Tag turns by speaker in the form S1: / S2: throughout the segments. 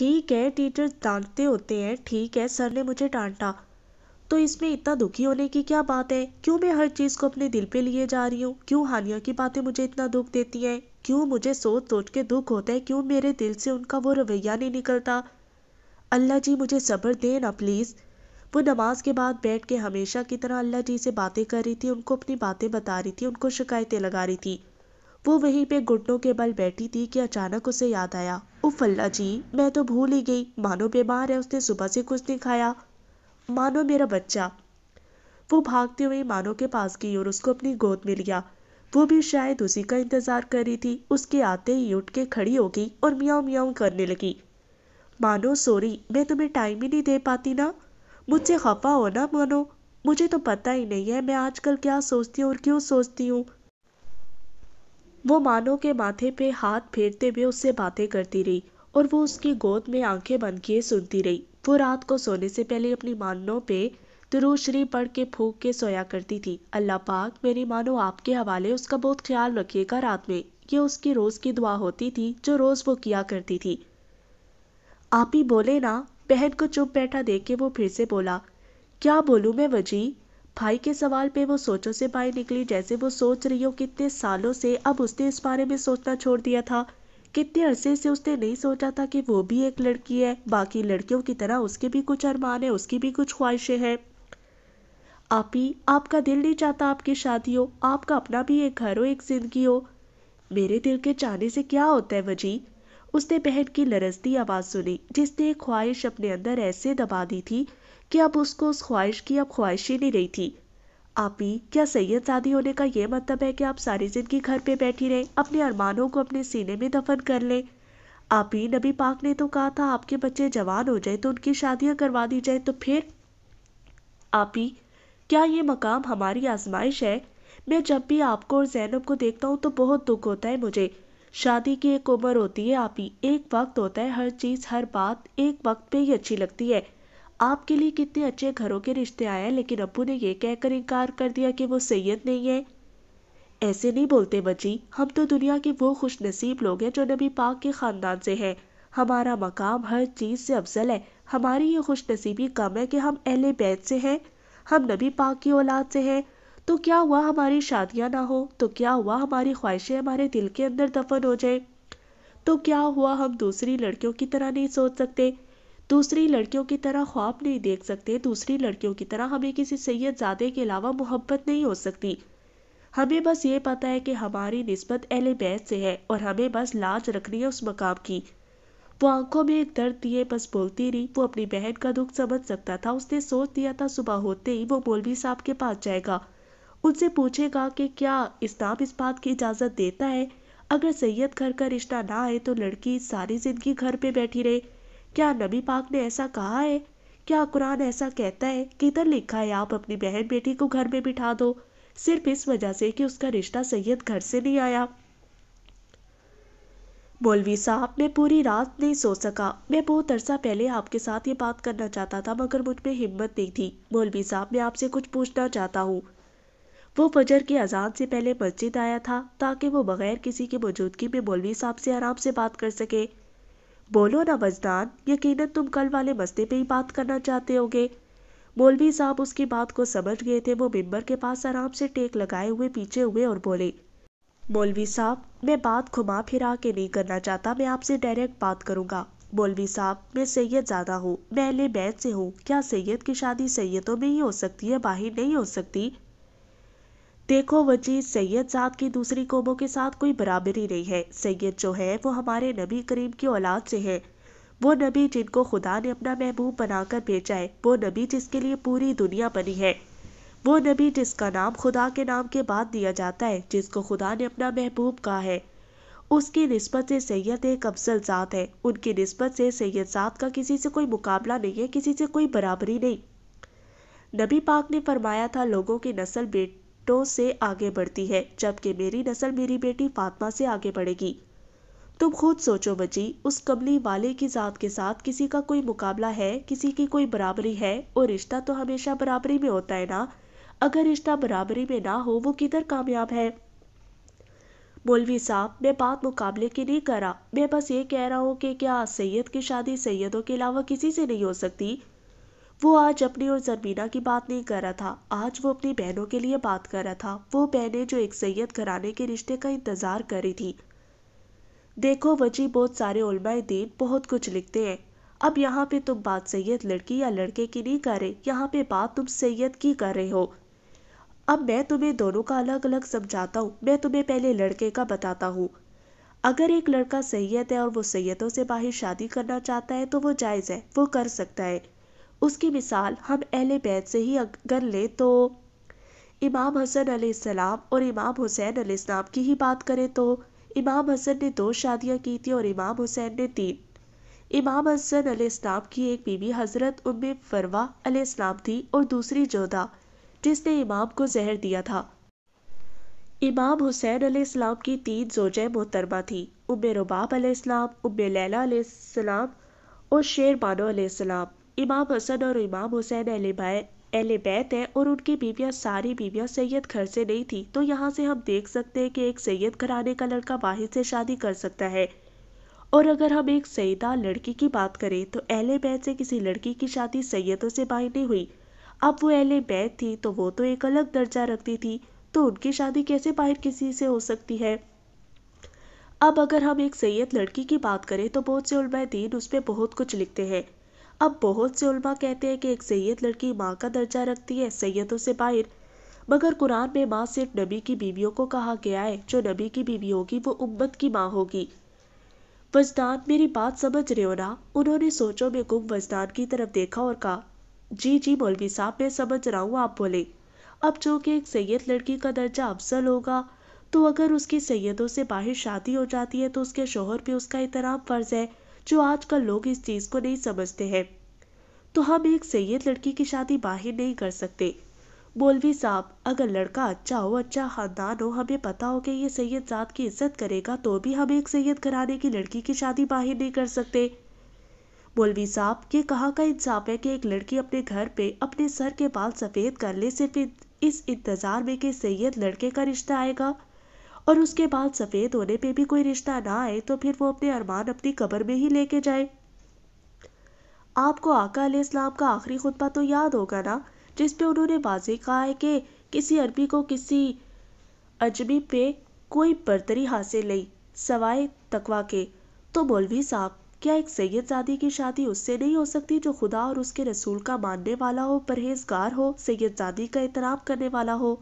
S1: ठीक है टीचर डांटते होते हैं ठीक है सर ने मुझे डांटा तो इसमें इतना दुखी होने की क्या बात है क्यों मैं हर चीज़ को अपने दिल पे लिए जा रही हूँ क्यों हानिया की बातें मुझे इतना दुख देती हैं क्यों मुझे सोच सोच के दुख होता है क्यों मेरे दिल से उनका वो रवैया नहीं निकलता अल्लाह जी मुझे सब्र दे ना प्लीज़ वो नमाज के बाद बैठ के हमेशा की तरह अल्लाह जी से बातें कर रही थी उनको अपनी बातें बता रही थी उनको शिकायतें लगा रही थी वो वहीं पे घुटनों के बल बैठी थी कि अचानक उसे याद आया फल्ला जी मैं तो भूल ही गई मानो बीमार है उसने सुबह से कुछ नहीं खाया मानो मेरा बच्चा वो भागते हुए मानो के पास गई और उसको अपनी गोद में लिया वो भी शायद उसी का इंतजार कर रही थी उसके आते ही उठ के खड़ी हो गई और मियाँ मियाँ करने लगी मानो सॉरी मैं तुम्हें टाइम ही नहीं दे पाती ना मुझसे खफा हो ना मानो मुझे तो पता ही नहीं है मैं आजकल क्या सोचती हूँ और क्यों सोचती हूँ वो मानो के माथे पे हाथ फेरते हुए उससे बातें करती रही और वो उसकी गोद में आंखें बंद किए सुनती रही वो रात को सोने से पहले अपनी मानों पे दुरूशरी पढ़ के फूक के सोया करती थी अल्लाह पाक मेरी मानो आपके हवाले उसका बहुत ख्याल रखिएगा रात में ये उसकी रोज़ की दुआ होती थी जो रोज़ वो किया करती थी आप ही बोले ना बहन को चुप बैठा देख के वो फिर से बोला क्या बोलूँ मैं वजी भाई के सवाल पे वो सोचों से बाहर निकली जैसे वो सोच रही हो कितने सालों से अब उसने इस बारे में सोचना छोड़ दिया था कितने अरसे से उसने नहीं सोचा था कि वो भी एक लड़की है बाकी लड़कियों की तरह उसके भी कुछ अरमान है उसकी भी कुछ ख्वाहिशें हैं आप ही आपका दिल नहीं चाहता आपकी शादी हो आपका अपना भी एक घर हो एक जिंदगी हो मेरे दिल के चाहने से क्या होता है वजी उसने बहन की लरसती आवाज़ सुनी जिसने एक ख्वाहिश अपने अंदर ऐसे दबा दी थी कि अब उसको उस ख्वाहिश की अब ख्वाहिश ही नहीं रही थी आप ही क्या सैयद शादी होने का ये मतलब है कि आप सारी ज़िंदगी घर पे बैठी रहें अपने अरमानों को अपने सीने में दफन कर लें आप ही नबी पाक ने तो कहा था आपके बच्चे जवान हो जाए तो उनकी शादियां करवा दी जाए तो फिर आप ही क्या ये मकाम हमारी आजमाइश है मैं जब भी आपको और जैनब को देखता हूँ तो बहुत दुख होता है मुझे शादी की एक उम्र होती है आप ही एक वक्त होता है हर चीज़ हर बात एक वक्त पे ही अच्छी लगती है आपके लिए कितने अच्छे घरों के रिश्ते आए हैं लेकिन अबू ने यह कहकर इनकार कर दिया कि वो सैयद नहीं है ऐसे नहीं बोलते बच्ची हम तो दुनिया के वो खुश नसीब लोग हैं जो नबी पाक के ख़ानदान से हैं हमारा मकाम हर चीज़ से अफजल है हमारी ये खुश नसीबी कम है कि हम अहल बैत से हैं हम नबी पाक की औलाद से हैं तो क्या हुआ हमारी शादियाँ ना हो तो क्या हुआ हमारी ख्वाहिशें हमारे दिल के अंदर दफन हो जाए तो क्या हुआ हम दूसरी लड़कियों की तरह नहीं सोच सकते दूसरी लड़कियों की तरह ख्वाब नहीं देख सकते दूसरी लड़कियों की तरह हमें किसी सैयद ज़ादे के अलावा मोहब्बत नहीं हो सकती हमें बस ये पता है कि हमारी नस्बत एल बैत से है और हमें बस लाज रखनी है उस मकाम की वो आंखों में एक दर्द दिए बस बोलती रही वो अपनी बहन का दुख समझ सकता था उसने सोच दिया था सुबह होते ही वो मौलवी साहब के पास जाएगा उनसे पूछेगा कि क्या इस्लाम इस बात की इजाज़त देता है अगर सैयद घर का रिश्ता ना आए तो लड़की सारी ज़िंदगी घर पे बैठी रहे क्या नबी पाक ने ऐसा कहा है क्या कुरान ऐसा कहता है किधर लिखा है आप अपनी बहन बेटी को घर में बिठा दो सिर्फ इस वजह से कि उसका रिश्ता सैयद घर से नहीं आया मौलवी साहब मैं पूरी रात नहीं सो सका मैं बहुत अरसा पहले आपके साथ ये बात करना चाहता था मगर मुझ में हिम्मत नहीं थी मौलवी साहब मैं आपसे कुछ पूछना चाहता हूँ वो फजर की अजान से पहले मस्जिद आया था ताकि वो बगैर किसी की मौजूदगी में मौलवी साहब से आराम से बात कर सके बोलो ना वजदान यकीन तुम कल वाले मस्ते पे ही बात करना चाहते होगे मौलवी साहब उसकी बात को समझ गए थे वो मेम्बर के पास आराम से टेक लगाए हुए पीछे हुए और बोले मौलवी साहब मैं बात घुमा फिरा के नहीं करना चाहता मैं आपसे डायरेक्ट बात करूँगा मौलवी साहब मैं सैयद ज़्यादा हूँ मैं अले बैत से हूँ क्या सैयद की शादी सैयदों में ही हो सकती है बाहर नहीं हो सकती देखो वजीद सैयद जात की दूसरी कौमों के साथ कोई बराबरी नहीं है सैयद जो है वो हमारे नबी करीम की औलाद से है वो नबी जिनको खुदा ने अपना महबूब बनाकर भेजा है वो नबी जिसके लिए पूरी दुनिया बनी है वो नबी जिसका नाम खुदा के नाम के बाद दिया जाता है जिसको खुदा ने अपना महबूब कहा है उसकी नस्बत से सैयद एक अफजल ज़ात है उनकी नस्बत से सैयद ज़ात का किसी से कोई मुकाबला नहीं है किसी से कोई बराबरी नहीं नबी पाक ने फरमाया था लोगों की नस्ल बेट बेटों से आगे बढ़ती है जबकि मेरी नस्ल मेरी बेटी फातमा से आगे बढ़ेगी तुम खुद सोचो बची उस कमली वाले की ज़ात के साथ किसी का कोई मुकाबला है किसी की कोई बराबरी है और रिश्ता तो हमेशा बराबरी में होता है ना अगर रिश्ता बराबरी में ना हो वो किधर कामयाब है मौलवी साहब मैं बात मुकाबले की नहीं करा मैं बस ये कह रहा हूँ कि क्या सैयद की शादी सैयदों के अलावा किसी से नहीं हो सकती वो आज अपनी और ज़मीना की बात नहीं कर रहा था आज वो अपनी बहनों के लिए बात कर रहा था वो बहनें जो एक सैयद घराने के रिश्ते का इंतज़ार कर रही थी देखो वजी बहुत सारे उलमाए दीन बहुत कुछ लिखते हैं अब यहाँ पे तुम बात सैयद लड़की या लड़के की नहीं कर रहे यहाँ पे बात तुम सैयद की कर रहे हो अब मैं तुम्हें दोनों का अलग अलग समझाता हूँ मैं तुम्हें पहले लड़के का बताता हूँ अगर एक लड़का सैयद है और वो सैयदों से बाहर शादी करना चाहता है तो वो जायज़ है वो कर सकता है उसकी मिसाल हम अहले बैत से ही अगर लें तो इमाम हसन सलाम और इमाम हुसैन सलाम की ही बात करें तो इमाम हसन ने दो शादियां की थी और इमाम हुसैन ने तीन इमाम हसन सलाम की एक बीवी हज़रत उम फरवा सलाम थी और दूसरी जोधा जिसने इमाम को जहर दिया था इमाम हुसैन सलाम की तीन जोजें मोहतरमा थी उम रुबाब सलाम उम्मे लैला सलाम और शेर बानो सलाम इमाम हसन और इमाम हुसैन अहल बैत हैं और उनकी बीवियाँ सारी बीवियाँ सैयद घर से नहीं थी तो यहाँ से हम देख सकते हैं कि एक सैयद घराने का लड़का वाहिद से शादी कर सकता है और अगर हम एक सईदा लड़की की बात करें तो अहल बैत से किसी लड़की की शादी सैयदों से बाहर नहीं हुई अब वो अहल बैत थी तो वो तो एक अलग दर्जा रखती थी तो उनकी शादी कैसे बाहर किसी से हो सकती है अब अगर हम एक सैयद लड़की की बात करें तो बहुत से उलमा दीन उस पर बहुत कुछ लिखते हैं अब बहुत से उलमा कहते हैं कि एक सैयद लड़की माँ का दर्जा रखती है सैयदों से बाहर मगर कुरान में माँ सिर्फ नबी की बीवियों को कहा गया है जो नबी की बीवी होगी वो उम्मत की माँ होगी वजदान मेरी बात समझ रहे हो ना उन्होंने सोचो में गुम वजदान की तरफ देखा और कहा जी जी मौलवी साहब मैं समझ रहा हूँ आप बोले अब जो कि एक सैयद लड़की का दर्जा अफजल होगा तो अगर उसकी सैयदों से बाहर शादी हो जाती है तो उसके शोहर पर उसका एहतराम फ़र्ज़ है जो आजकल लोग इस चीज़ को नहीं समझते हैं तो हम एक सैयद लड़की की शादी बाहर नहीं कर सकते मौलवी साहब अगर लड़का अच्छा हो अच्छा ख़ानदान हो हमें पता हो कि ये सैयद ज़ात की इज्जत करेगा तो भी हम एक सैयद कराने की लड़की की शादी बाहर नहीं कर सकते मौलवी साहब ये कहाँ का इंसाफ है कि एक लड़की अपने घर पे अपने सर के बाल सफ़ेद कर ले सिर्फ इस इंतज़ार में कि सैयद लड़के का रिश्ता आएगा और उसके बाल सफ़ेद होने पे भी कोई रिश्ता ना आए तो फिर वो अपने अरमान अपनी कबर में ही लेके जाए आपको आका इस्लाम का आखिरी खुतबा तो याद होगा ना जिसपे उन्होंने वाजे कहा है कि किसी अरबी को किसी अजमी पे कोई बर्तरी हासिल नहीं सवाए तकवा के तो मौलवी साहब क्या एक सैयद जादी की शादी उससे नहीं हो सकती जो खुदा और उसके रसूल का मानने वाला हो परहेजगार हो सैयद जादी का एहतराम करने वाला हो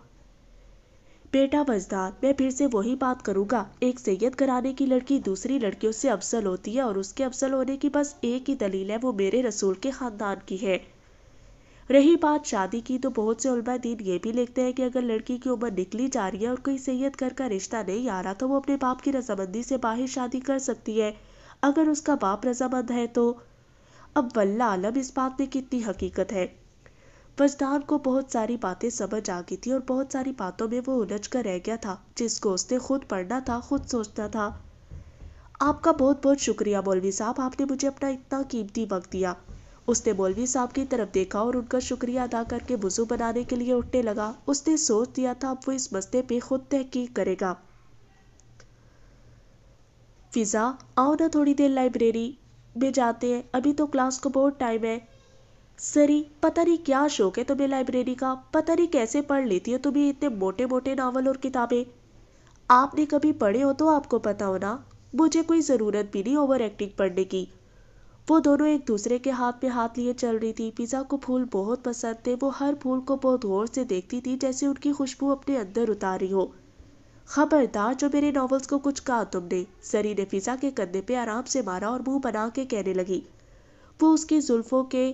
S1: बेटा वजदा मैं फिर से वही बात करूँगा एक सैयद कराने की लड़की दूसरी लड़कियों से अफसल होती है और उसके अफसल होने की बस एक ही दलील है वो मेरे रसूल के ख़ानदान की है रही बात शादी की तो बहुत से उलमा दीन ये भी लिखते हैं कि अगर लड़की की उम्र निकली जा रही है और कोई सैयद घर का रिश्ता नहीं आ रहा तो वो अपने बाप की रजामंदी से बाहर शादी कर सकती है अगर उसका बाप रजामंद है तो अब वल्ला आलम इस बात में कितनी हकीकत है वजदान को बहुत सारी बातें समझ आ गई थी और बहुत सारी बातों में वो उलझ कर रह गया था जिसको उसने खुद पढ़ना था खुद सोचना था आपका बहुत बहुत शुक्रिया मौलवी साहब आपने मुझे अपना इतना कीमती वक्त दिया उसने मौलवी साहब की तरफ देखा और उनका शुक्रिया अदा करके वजू बनाने के लिए उठने लगा उसने सोच दिया था अब वो इस मसले पे खुद तहकीक करेगा फिज़ा आओ ना थोड़ी देर लाइब्रेरी में जाते हैं अभी तो क्लास को बहुत टाइम है सरी पता नहीं क्या शौक है तुम्हें लाइब्रेरी का पता नहीं कैसे पढ़ लेती हो तुम्हें इतने मोटे मोटे नावल और किताबें आपने कभी पढ़े हो तो आपको पता हो ना मुझे कोई ज़रूरत भी नहीं ओवर एक्टिंग पढ़ने की वो दोनों एक दूसरे के हाथ में हाथ लिए चल रही थी पिज़्ज़ा को फूल बहुत पसंद थे वो हर फूल को बहुत गौर से देखती थी जैसे उनकी खुशबू अपने अंदर उतारी हो खबरदार जो मेरे नॉवल्स को कुछ कहा तुमने सरी ने पिज़ा के कंधे पे आराम से मारा और मुंह बना के कहने लगी वो उसकी जुल्फों के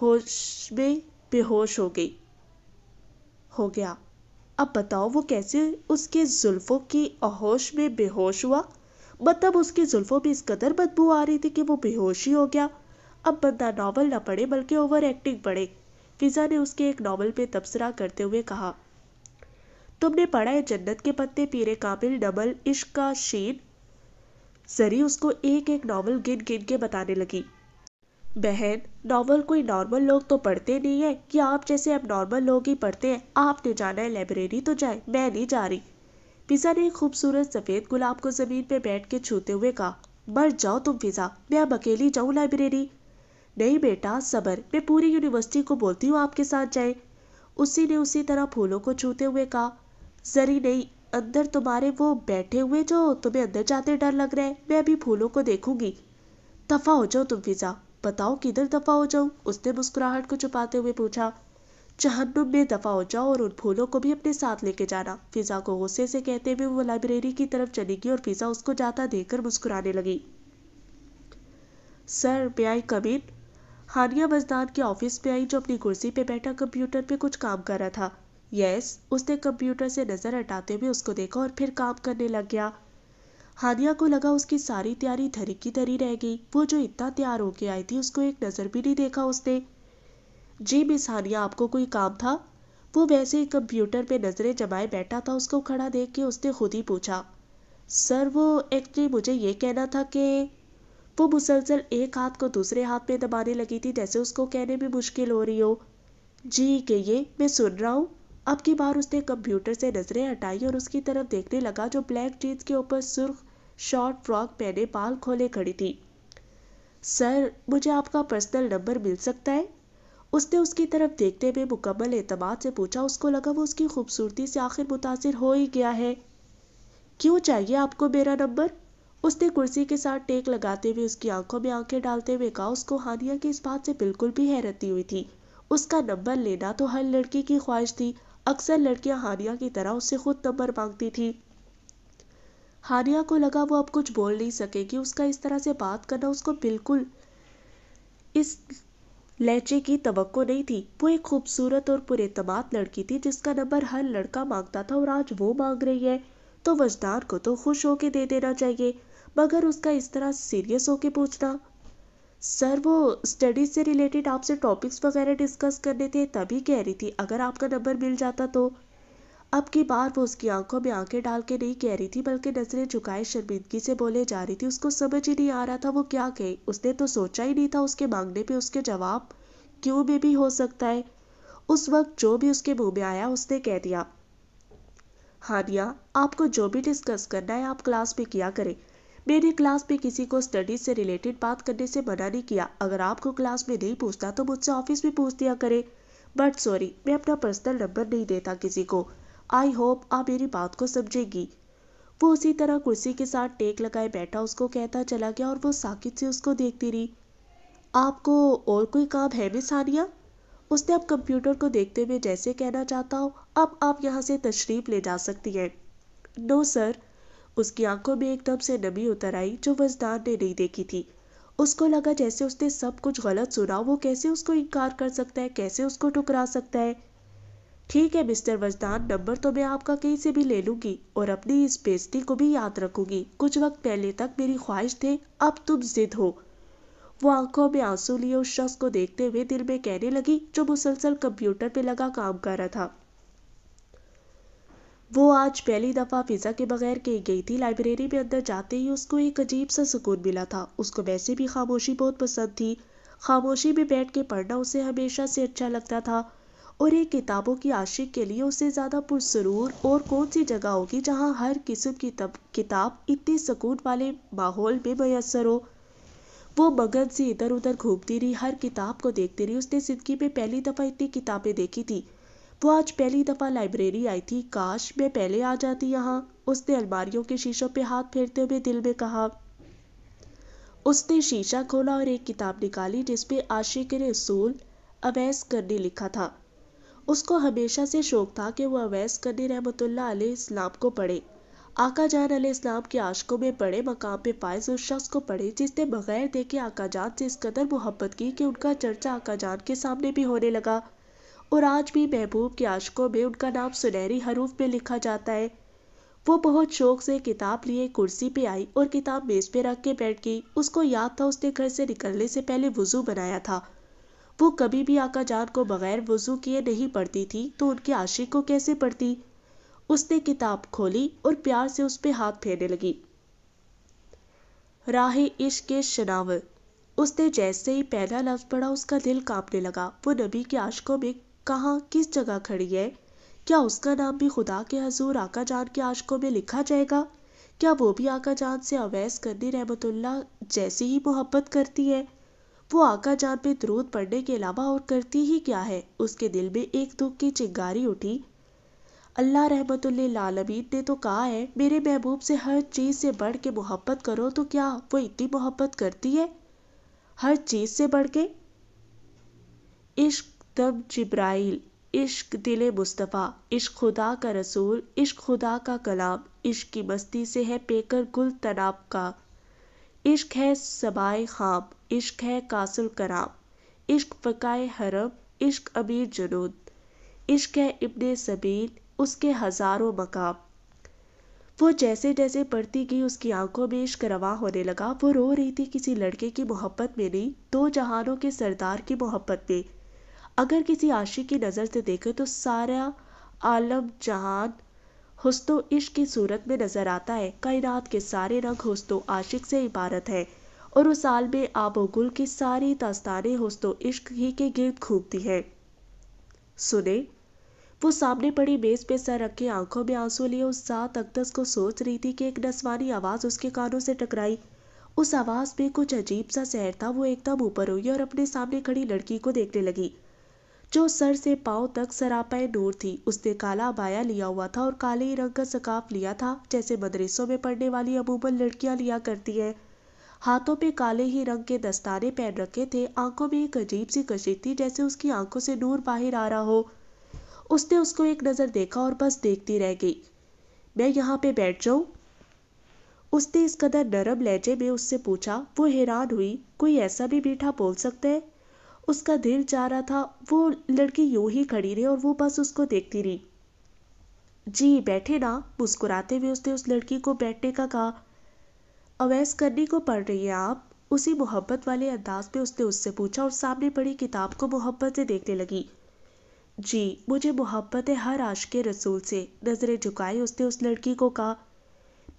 S1: होश में बेहोश हो गई हो गया अब बताओ वो कैसे उसके जुल्फ़ों की अहोश में बेहोश हुआ मतलब उसके जुल्फ़ों में इस कदर बदबू आ रही थी कि वो बेहोश ही हो गया अब बंदा नावल ना पढ़े बल्कि ओवर एक्टिंग पढ़े फिज़ा ने उसके एक नावल पे तबसरा करते हुए कहा तुमने पढ़ा है जन्नत के पत्ते पीरे काबिल डबल इश्क का शीन जरी उसको एक एक नावल गिन गिन के बताने लगी बहन नॉवल कोई नॉर्मल लोग तो पढ़ते नहीं है कि आप जैसे अब नॉर्मल लोग ही पढ़ते हैं आपने जाना है लाइब्रेरी तो जाए मैं नहीं जा रही पिज़ा ने खूबसूरत सफ़ेद गुलाब को ज़मीन पर बैठ के छूते हुए कहा मर जाओ तुम फिज़ा मैं अब अकेली जाऊँ लाइब्रेरी नहीं बेटा सबर मैं पूरी यूनिवर्सिटी को बोलती हूँ आपके साथ जाए उसी ने उसी तरह फूलों को छूते हुए कहा जरी नहीं अंदर तुम्हारे वो बैठे हुए जो तुम्हें अंदर जाते डर लग रहा है मैं अभी फूलों को देखूंगी दफा हो जाओ तुम फिज़ा बताओ किधर दफा हो जाऊं उसने मुस्कुराहट को छुपाते हुए पूछा जहन्नुम में दफा हो जाओ और उन फूलों को भी अपने साथ लेके जाना फिजा को गुस्से से कहते हुए वो लाइब्रेरी की तरफ चली गई और फिजा उसको जाता देखकर मुस्कुराने लगी सर मे आई कमीन हानिया मजदान के ऑफिस में आई जो अपनी कुर्सी पे बैठा कंप्यूटर पे कुछ काम कर रहा था यस उसने कंप्यूटर से नज़र हटाते हुए उसको देखा और फिर काम करने लग गया हादिया को लगा उसकी सारी तैयारी धरी की धरी रह गई वो जो इतना तैयार होके आई थी उसको एक नज़र भी नहीं देखा उसने जी मिस हानिया आपको कोई काम था वो वैसे ही कंप्यूटर पे नज़रें जमाए बैठा था उसको खड़ा देख के उसने खुद ही पूछा सर वो एक्चुअली मुझे ये कहना था कि वो मुसलसल एक हाथ को दूसरे हाथ में दबाने लगी थी जैसे उसको कहने में मुश्किल हो रही हो जी कहिए मैं सुन रहा हूँ अब की बार उसने कंप्यूटर से नज़रें हटाई और उसकी तरफ देखने लगा जो ब्लैक जीन्स के ऊपर सुर्ख शॉर्ट फ्रॉक पहने पाल खोले खड़ी थी सर मुझे आपका पर्सनल नंबर मिल सकता है उसने उसकी तरफ देखते हुए मुकम्मल अतमाद से पूछा उसको लगा वो उसकी खूबसूरती से आखिर मुतासर हो ही गया है क्यों चाहिए आपको मेरा नंबर उसने कुर्सी के साथ टेक लगाते हुए उसकी आंखों में आंखें डालते हुए कहा उसको हानिया की इस बात से बिल्कुल भी हैरती हुई थी उसका नंबर लेना तो हर लड़की की ख्वाहिश थी अक्सर लड़कियां हानिया की तरह उससे खुद नंबर मांगती थी हानिया को लगा वो अब कुछ बोल नहीं सकेगी उसका इस तरह से बात करना उसको बिल्कुल इस लहचे की तवक्को नहीं थी वो एक खूबसूरत और पुरेतमाद लड़की थी जिसका नंबर हर लड़का मांगता था और आज वो मांग रही है तो वजदार को तो खुश होके दे देना चाहिए मगर उसका इस तरह सीरियस होके पूछना सर वो स्टडीज़ से रिलेटेड आपसे टॉपिक्स वगैरह डिस्कस करने थे तभी कह रही थी अगर आपका नंबर मिल जाता तो अब की बार वो उसकी आंखों में आंखें डाल के नहीं कह रही थी बल्कि नजरें झुकाए शर्मिंदगी से बोले जा रही थी उसको समझ ही नहीं आ रहा था वो क्या कहे उसने तो सोचा ही नहीं था उसके मांगने पे उसके जवाब क्यों में भी हो सकता है उस वक्त जो भी उसके मुंह में आया उसने कह दिया हानिया आपको जो भी डिस्कस करना है आप क्लास में किया करें मैंने क्लास में किसी को स्टडीज से रिलेटेड बात करने से मना नहीं किया अगर आपको क्लास में नहीं पूछता तो मुझसे ऑफिस में पूछ दिया करें बट सॉरी मैं अपना पर्सनल नंबर नहीं देता किसी को आई होप आप मेरी बात को समझेगी वो उसी तरह कुर्सी के साथ टेक लगाए बैठा उसको कहता चला गया और वो साकित से उसको देखती रही आपको और कोई काम है मिस हानिया उसने अब कंप्यूटर को देखते हुए जैसे कहना चाहता हो अब आप यहाँ से तशरीफ ले जा सकती हैं नो सर उसकी आंखों में एकदम से नमी उतर आई जो वजदार ने नहीं देखी थी उसको लगा जैसे उसने सब कुछ गलत सुना वो कैसे उसको इनकार कर सकता है कैसे उसको ठुकरा सकता है ठीक है मिस्टर वजदान नंबर तो मैं आपका कहीं से भी ले लूंगी और अपनी इस बेजती को भी याद रखूंगी कुछ वक्त पहले तक मेरी ख्वाहिश थे अब तुम जिद हो वो आंखों में आंसू लिए उस शख्स को देखते हुए दिल में कहने लगी जो मुसलसल कंप्यूटर पे लगा काम कर रहा था वो आज पहली दफ़ा फिज़ा के बगैर कहीं गई थी लाइब्रेरी में अंदर जाते ही उसको एक अजीब सा सुकून मिला था उसको वैसे भी खामोशी बहुत पसंद थी खामोशी में बैठ के पढ़ना उसे हमेशा से अच्छा लगता था और ये किताबों की आशिक के लिए उससे ज़्यादा पुरसरूर और कौन सी जगह होगी जहाँ हर किस्म की तब किताब इतने सकून वाले माहौल में मैसर हो वो मगन से इधर उधर घूमती रही हर किताब को देखती रही उसने जिंदगी में पहली दफ़ा इतनी किताबें देखी थी वो आज पहली दफ़ा लाइब्रेरी आई थी काश मैं पहले आ जाती यहाँ उसने अलमारियों के शीशों पे हाथ फेरते हुए दिल में कहा उसने शीशा खोला और एक किताब निकाली जिसपे आशिक ने रसूल अवैस करने लिखा था उसको हमेशा से शौक था कि वह अवैस कनी रहमतुल्लाह इस्लाम को पढ़े आका जान इस्लाम के आशकों में बड़े मकाम पे फायज उस शख्स को पढ़े जिसने बगैर देखे आका जान से इस कदर मोहब्बत की कि उनका चर्चा आका जान के सामने भी होने लगा और आज भी महबूब के आशकों में उनका नाम सुनहरी हरूफ में लिखा जाता है वो बहुत शौक से किताब लिए कुर्सी पे आई और किताब मेज पे रख के बैठ गई उसको याद था उसने घर से निकलने से पहले वजू बनाया था वो कभी भी आका जान को बगैर वज़ू किए नहीं पढ़ती थी तो उनके आशिक को कैसे पढ़ती उसने किताब खोली और प्यार से उस पर हाथ फेरने लगी राह इश्क के शनाव उसने जैसे ही पहला लफ्ज़ पढ़ा उसका दिल कांपने लगा वो नबी के आशकों में कहाँ किस जगह खड़ी है क्या उसका नाम भी खुदा के हजूर आका जान के आशकों में लिखा जाएगा क्या वो भी आका जान से अवैस करनी रहमतुल्ला जैसी ही मोहब्बत करती है वो आका जान पे दरूद पड़ने के अलावा और करती ही क्या है उसके दिल में एक दुख की चिंगारी उठी अल्लाह रहमतमीन ने तो कहा है मेरे महबूब से हर चीज़ से बढ़ के मोहब्बत करो तो क्या वो इतनी मोहब्बत करती है हर चीज़ से बढ़ के इश्क दम जिब्राइल इश्क दिल मुस्तफ़ा इश्क खुदा का रसूल इश्क खुदा का कलाम इश्क की मस्ती से है पेकर गुल तनाब का इश्क है सबाए खाब इश्क है कासुल कराब इश्क फ़काए हरब इश्क अबीर जुनूद इश्क है इबन सबील उसके हज़ारों मकाम वो जैसे जैसे पढ़ती गई उसकी आंखों में इश्क रवा होने लगा वो रो रही थी किसी लड़के की मोहब्बत में नहीं दो जहानों के सरदार की मोहब्बत में अगर किसी आशिक की नज़र से देखें तो सारा आलम जहान हुस्नो इश्क की सूरत में नज़र आता है कायनात के सारे रंग हुस्नो आशिक से इबारत है और उस साल में आबो गुल की सारी दास्तानें हौसलो तो इश्क ही के गिर्द घूमती हैं सुने वो सामने पड़ी मेज पे सर रख के आंखों में आंसू लिए उस सात अकदस को सोच रही थी कि एक नस्वानी आवाज़ उसके कानों से टकराई उस आवाज़ में कुछ अजीब सा सहर था वो एकदम ऊपर हुई और अपने सामने खड़ी लड़की को देखने लगी जो सर से पाँव तक सरापाए नूर थी उसने काला बाया लिया हुआ था और काले रंग का सकाफ लिया था जैसे मदरसों में पढ़ने वाली अमूमन लड़कियां लिया करती हैं हाथों पे काले ही रंग के दस्ताने पहन रखे थे आंखों में एक अजीब सी कशी थी जैसे उसकी आंखों से नूर बाहर आ रहा हो उसने उसको एक नज़र देखा और बस देखती रह गई मैं यहाँ पे बैठ जाऊं उसने इस कदर नरम लहजे में उससे पूछा वो हैरान हुई कोई ऐसा भी बीठा बोल सकते है उसका दिल चाह रहा था वो लड़की यूं ही खड़ी रही और वो बस उसको देखती रही जी बैठे ना मुस्कुराते हुए उसने उस लड़की को बैठने का कहा अवैस करनी को पढ़ रही है आप उसी मोहब्बत वाले अंदाज में उसने उससे पूछा और सामने पड़ी किताब को मोहब्बत से देखने लगी जी मुझे मोहब्बत है हर आश के रसूल से नज़रें झुकाई उसने उस लड़की को कहा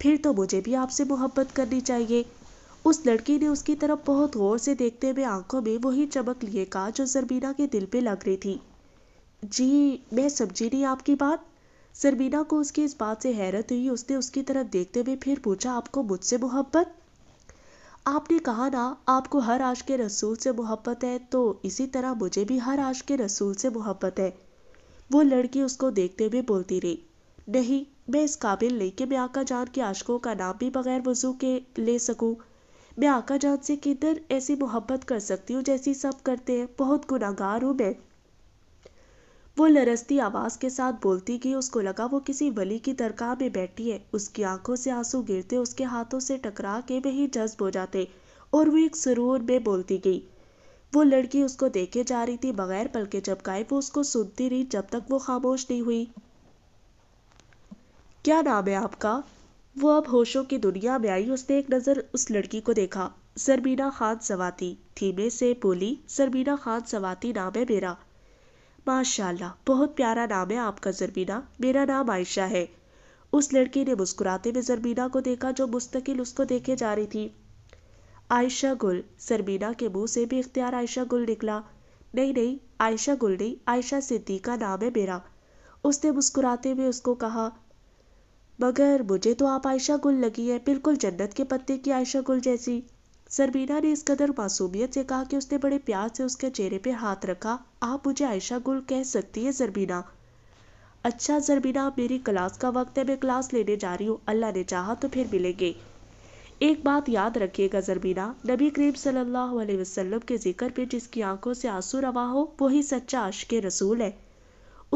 S1: फिर तो मुझे भी आपसे मोहब्बत करनी चाहिए उस लड़की ने उसकी तरफ बहुत गौर से देखते हुए आंखों में वही चमक लिए कहा जो जरबीना के दिल पे लग रही थी जी मैं समझी नहीं आपकी बात सरबीना को उसकी इस बात से हैरत हुई उसने उसकी तरफ देखते हुए फिर पूछा आपको मुझसे मोहब्बत आपने कहा ना आपको हर आज के रसूल से मोहब्बत है तो इसी तरह मुझे भी हर आज के रसूल से मोहब्बत है वो लड़की उसको देखते हुए बोलती रही नहीं मैं इस काबिल नहीं कि मैं आका जान के आशकों का नाम भी बगैर वजू के ले सकूं मैं आका जान से किधर ऐसी मोहब्बत कर सकती हूँ जैसी सब करते हैं बहुत गुनागार हूँ मैं वो लरसती आवाज़ के साथ बोलती गई उसको लगा वो किसी वली की दरगाह में बैठी है उसकी आंखों से आंसू गिरते उसके हाथों से टकरा के वही जज्ब हो जाते और वो एक सुरूर में बोलती गई वो लड़की उसको देखे जा रही थी बगैर पल के चपकाए वो उसको सुनती रही जब तक वो खामोश नहीं हुई क्या नाम है आपका वो अब होशों की दुनिया में आई उसने एक नज़र उस लड़की को देखा सरबीना खान सवाती थीमे से बोली सरबीना खान सवाती नाम है मेरा माशाल्लाह बहुत प्यारा नाम है आपका ज़रबीना मेरा नाम आयशा है उस लड़की ने मुस्कुराते हुए ज़रबीना को देखा जो मुस्तकिल उसको देखे जा रही थी आयशा गुल जरमीना के मुंह से भी इख्तियार आयशा गुल निकला नहीं नहीं आयशा गुल नहीं आयशा सिद्दीका नाम है मेरा उसने मुस्कुराते हुए उसको कहा मगर मुझे तो आप आयशा गुल लगी है बिल्कुल जन्नत के पत्ते की आयशा गुल जैसी सरवीना ने इस कदर मासूमियत से कहा कि उसने बड़े प्यार से उसके चेहरे पर हाथ रखा आप मुझे आयशा गुल कह सकती है जरबीना अच्छा जरबीना मेरी क्लास का वक्त है मैं क्लास लेने जा रही हूँ अल्लाह ने चाहा तो फिर मिलेंगे एक बात याद रखिएगा जरबीना नबी करीम सल्लल्लाहु अलैहि वसल्लम के जिक्र पे जिसकी आंखों से आंसू रवा हो वही सच्चा आशिक रसूल है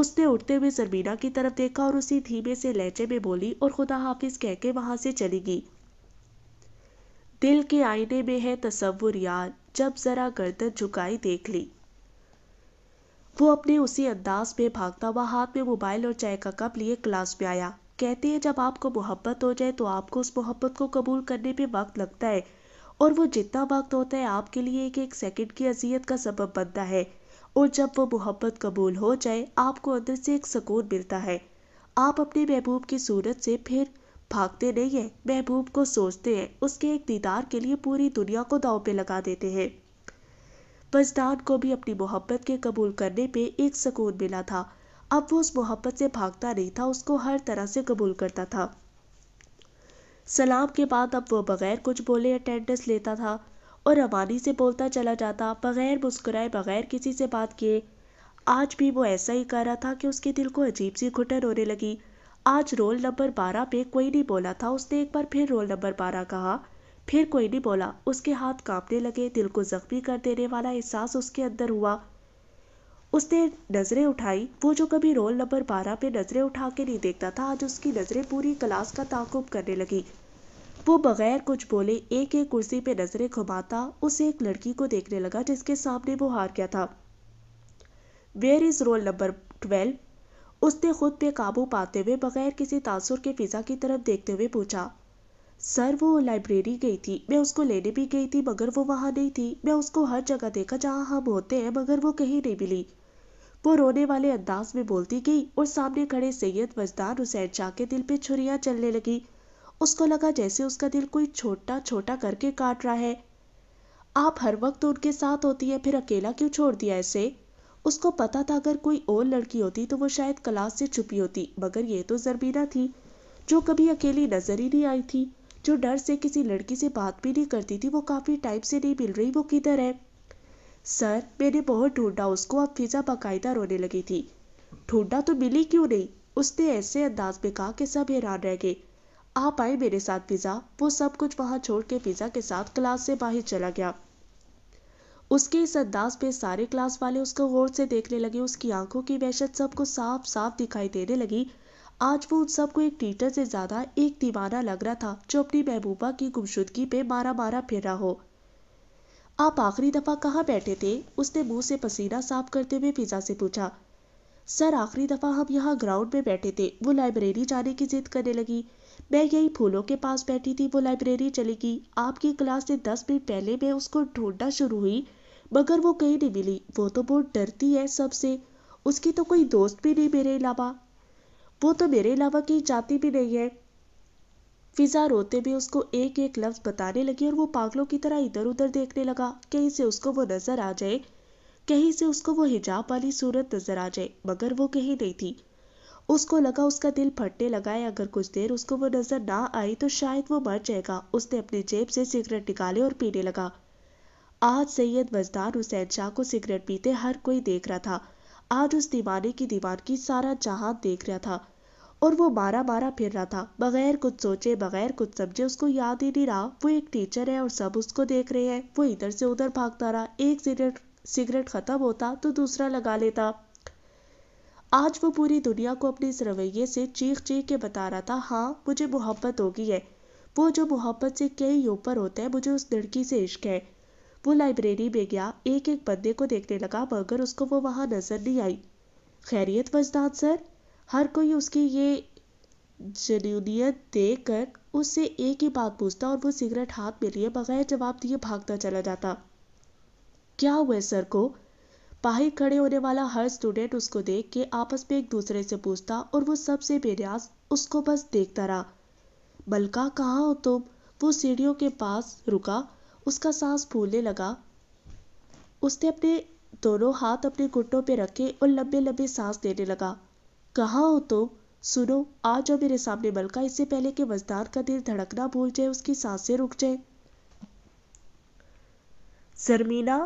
S1: उसने उठते हुए जरबीना की तरफ देखा और उसी धीमे से लहजे में बोली और खुदा हाफिज कह के वहाँ से चली गई दिल के आईने में है तस्वुर यार जब जरा गर्दन झुकाई देख ली वो अपने उसी अंदाज में भागता हुआ हाथ में मोबाइल और चाय का कप लिए क्लास में आया कहते हैं जब आपको मोहब्बत हो जाए तो आपको उस मोहब्बत को कबूल करने में वक्त लगता है और वो जितना वक्त होता है आपके लिए एक एक सेकंड की अजियत का सबब बनता है और जब वो मोहब्बत कबूल हो जाए आपको अंदर से एक सकून मिलता है आप अपने महबूब की सूरत से फिर भागते नहीं है महबूब को सोचते हैं उसके एक दीदार के लिए पूरी दुनिया को दाव पे लगा देते हैं मजदान को भी अपनी मोहब्बत के कबूल करने पे एक सुकून मिला था अब वो उस मोहब्बत से भागता नहीं था उसको हर तरह से कबूल करता था सलाम के बाद अब वो बगैर कुछ बोले अटेंडेंस लेता था और रवानी से बोलता चला जाता बगैर मुस्कुराए बगैर किसी से बात किए आज भी वो ऐसा ही कर रहा था कि उसके दिल को अजीब सी घुटन होने लगी आज रोल नंबर बारह पे कोई नहीं बोला था उसने एक बार फिर रोल नंबर बारह कहा फिर कोई नहीं बोला उसके हाथ कांपने लगे दिल को जख्मी कर देने वाला एहसास उसके अंदर हुआ उसने नज़रें उठाई वो जो कभी रोल नंबर बारह पे नज़रें उठा के नहीं देखता था आज उसकी नज़रें पूरी क्लास का ताकुब करने लगी वो बगैर कुछ बोले एक एक कुर्सी पे नज़रें घुमाता उस एक लड़की को देखने लगा जिसके सामने वो हार गया था where is roll number twelve उसने खुद पे काबू पाते हुए बगैर किसी तासुर के फिज़ा की तरफ देखते हुए पूछा सर वो लाइब्रेरी गई थी मैं उसको लेने भी गई थी मगर वो वहाँ नहीं थी मैं उसको हर जगह देखा जहाँ हम होते हैं मगर वो कहीं नहीं मिली वो रोने वाले अंदाज में बोलती गई और सामने खड़े सैयद वजदार हुसैन शाह के दिल पे छुरियाँ चलने लगी उसको लगा जैसे उसका दिल कोई छोटा छोटा करके काट रहा है आप हर वक्त उनके साथ होती है फिर अकेला क्यों छोड़ दिया ऐसे उसको पता था अगर कोई और लड़की होती तो वो शायद क्लास से छुपी होती मगर ये तो जरबीना थी जो कभी अकेली नजर ही नहीं आई थी जो डर से किसी लड़की से बात भी नहीं करती थी वो काफ़ी टाइम से नहीं मिल रही वो किधर है सर मैंने बहुत ढूंढा उसको अब फिज़ा बाकायदा रोने लगी थी ढूंढा तो मिली क्यों नहीं उसने ऐसे अंदाज में कहा कि सब हैरान रह गए आप आए मेरे साथ फिज़ा वो सब कुछ वहाँ छोड़ के फिजा के साथ क्लास से बाहर चला गया उसके इस अंदाज पे सारे क्लास वाले उसको गौर से देखने लगे उसकी आंखों की वहशत सबको साफ साफ दिखाई देने लगी आज वो उन सबको एक टीचर से ज़्यादा एक दीवाना लग रहा था जो अपनी महबूबा की गुमशुदगी पे मारा मारा फिर रहा हो आप आखिरी दफ़ा कहाँ बैठे थे उसने मुंह से पसीना साफ करते हुए फिजा से पूछा सर आखिरी दफ़ा हम यहाँ ग्राउंड में बैठे थे वो लाइब्रेरी जाने की जिद करने लगी मैं यही फूलों के पास बैठी थी वो लाइब्रेरी चली गई आपकी क्लास से दस मिनट पहले मैं उसको ढूंढना शुरू हुई मगर वो कहीं नहीं मिली वो तो बहुत डरती है सबसे उसकी तो कोई दोस्त भी नहीं मेरे अलावा वो तो मेरे अलावा कहीं जाती भी नहीं है फिजा रोते हुए उसको एक एक लफ्ज़ बताने लगी और वो पागलों की तरह इधर उधर देखने लगा कहीं से उसको वो नज़र आ जाए कहीं से उसको वो हिजाब वाली सूरत नज़र आ जाए मगर वो कहीं नहीं थी उसको लगा उसका दिल फटने लगा है अगर कुछ देर उसको वो नज़र ना आई तो शायद वो मर जाएगा उसने अपनी जेब से सिगरेट निकाले और पीने लगा आज सैयद वजदार हुसैन शाह को सिगरेट पीते हर कोई देख रहा था आज उस दीवाने की दीवार की सारा जहान देख रहा था और वो मारा मारा फिर रहा था बगैर कुछ सोचे बगैर कुछ समझे उसको याद ही नहीं रहा वो एक टीचर है और सब उसको देख रहे हैं वो इधर से उधर भागता रहा एक सिगरेट सिगरेट खत्म होता तो दूसरा लगा लेता आज वो पूरी दुनिया को अपने इस रवैये से चीख चीख के बता रहा था हाँ मुझे मोहब्बत होगी है वो जो मोहब्बत से कई ऊपर होता है मुझे उस लड़की से इश्क है वो लाइब्रेरी में गया एक एक बंदे को देखने लगा मगर उसको वो वहाँ नज़र नहीं आई खैरियत वजदान सर हर कोई उसकी ये जनूनीत देख कर उससे एक ही बात पूछता और वो सिगरेट हाथ में लिए बगैर जवाब दिए भागता चला जाता क्या हुआ सर को बाहर खड़े होने वाला हर स्टूडेंट उसको देख के आपस में एक दूसरे से पूछता और वो सबसे बेरियाज उसको बस देखता रहा मलका कहाँ हो तुम वो सीढ़ियों के पास रुका उसका सांस फूलने लगा उसने अपने दोनों हाथ अपने घुटनों पे रखे और लंबे लंबे सांस लेने लगा कहा हो तुम तो? सुनो आ जाओ मेरे सामने मलका इससे पहले के मजदार का दिल धड़कना भूल जाए उसकी सांसें रुक जाए जरमीना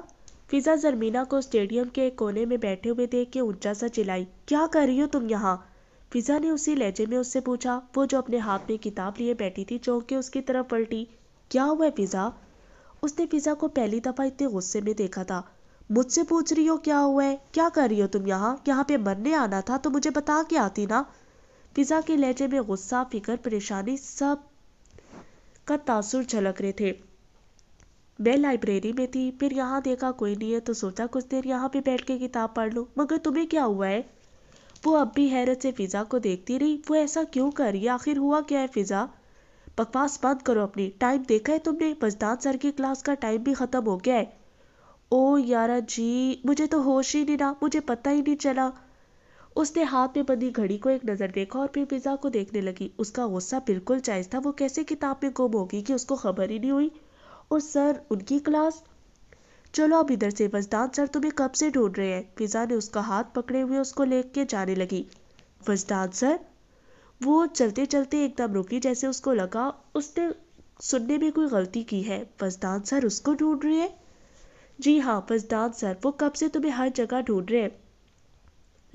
S1: फिजा जरमीना को स्टेडियम के एक कोने में बैठे हुए देख के ऊंचा सा चिल्लाई क्या कर रही हो तुम यहाँ फिजा ने उसी लहजे में उससे पूछा वो जो अपने हाथ में किताब लिए बैठी थी चौंक के उसकी तरफ पलटी क्या हुआ फिजा उसने फिज़ा को पहली दफ़ा इतने गुस्से में देखा था मुझसे पूछ रही हो क्या हुआ है क्या कर रही हो तुम यहाँ यहाँ पे मरने आना था तो मुझे बता के आती ना फ़िज़ा के लहजे में गुस्सा फिक्र परेशानी सब का तासुर झलक रहे थे मैं लाइब्रेरी में थी फिर यहाँ देखा कोई नहीं है तो सोचा कुछ देर यहाँ पे बैठ के किताब पढ़ लूँ मगर तुम्हें क्या हुआ है वो अब भी हैरत से फिज़ा को देखती रही वो ऐसा क्यों कर रही आखिर हुआ क्या है फिज़ा बकवास बंद करो अपनी टाइम देखा है तुमने मजदान सर की क्लास का टाइम भी ख़त्म हो गया है ओ यारा जी मुझे तो होश ही नहीं ना मुझे पता ही नहीं चला उसने हाथ में बंधी घड़ी को एक नज़र देखा और फिर पिज़्ज़ा को देखने लगी उसका गुस्सा बिल्कुल जायज़ था वो कैसे किताब में गुम होगी कि उसको खबर ही नहीं हुई और सर उनकी क्लास चलो अब इधर से वजदान सर तुम्हें कब से ढूंढ रहे हैं पिज़्ज़ा ने उसका हाथ पकड़े हुए उसको लेके के जाने लगी वजदान सर वो चलते चलते एकदम रुकी जैसे उसको लगा उसने सुनने में कोई गलती की है फसदान सर उसको ढूंढ रहे हैं जी हाँ फसदान सर वो कब से तुम्हें हर जगह ढूंढ रहे हैं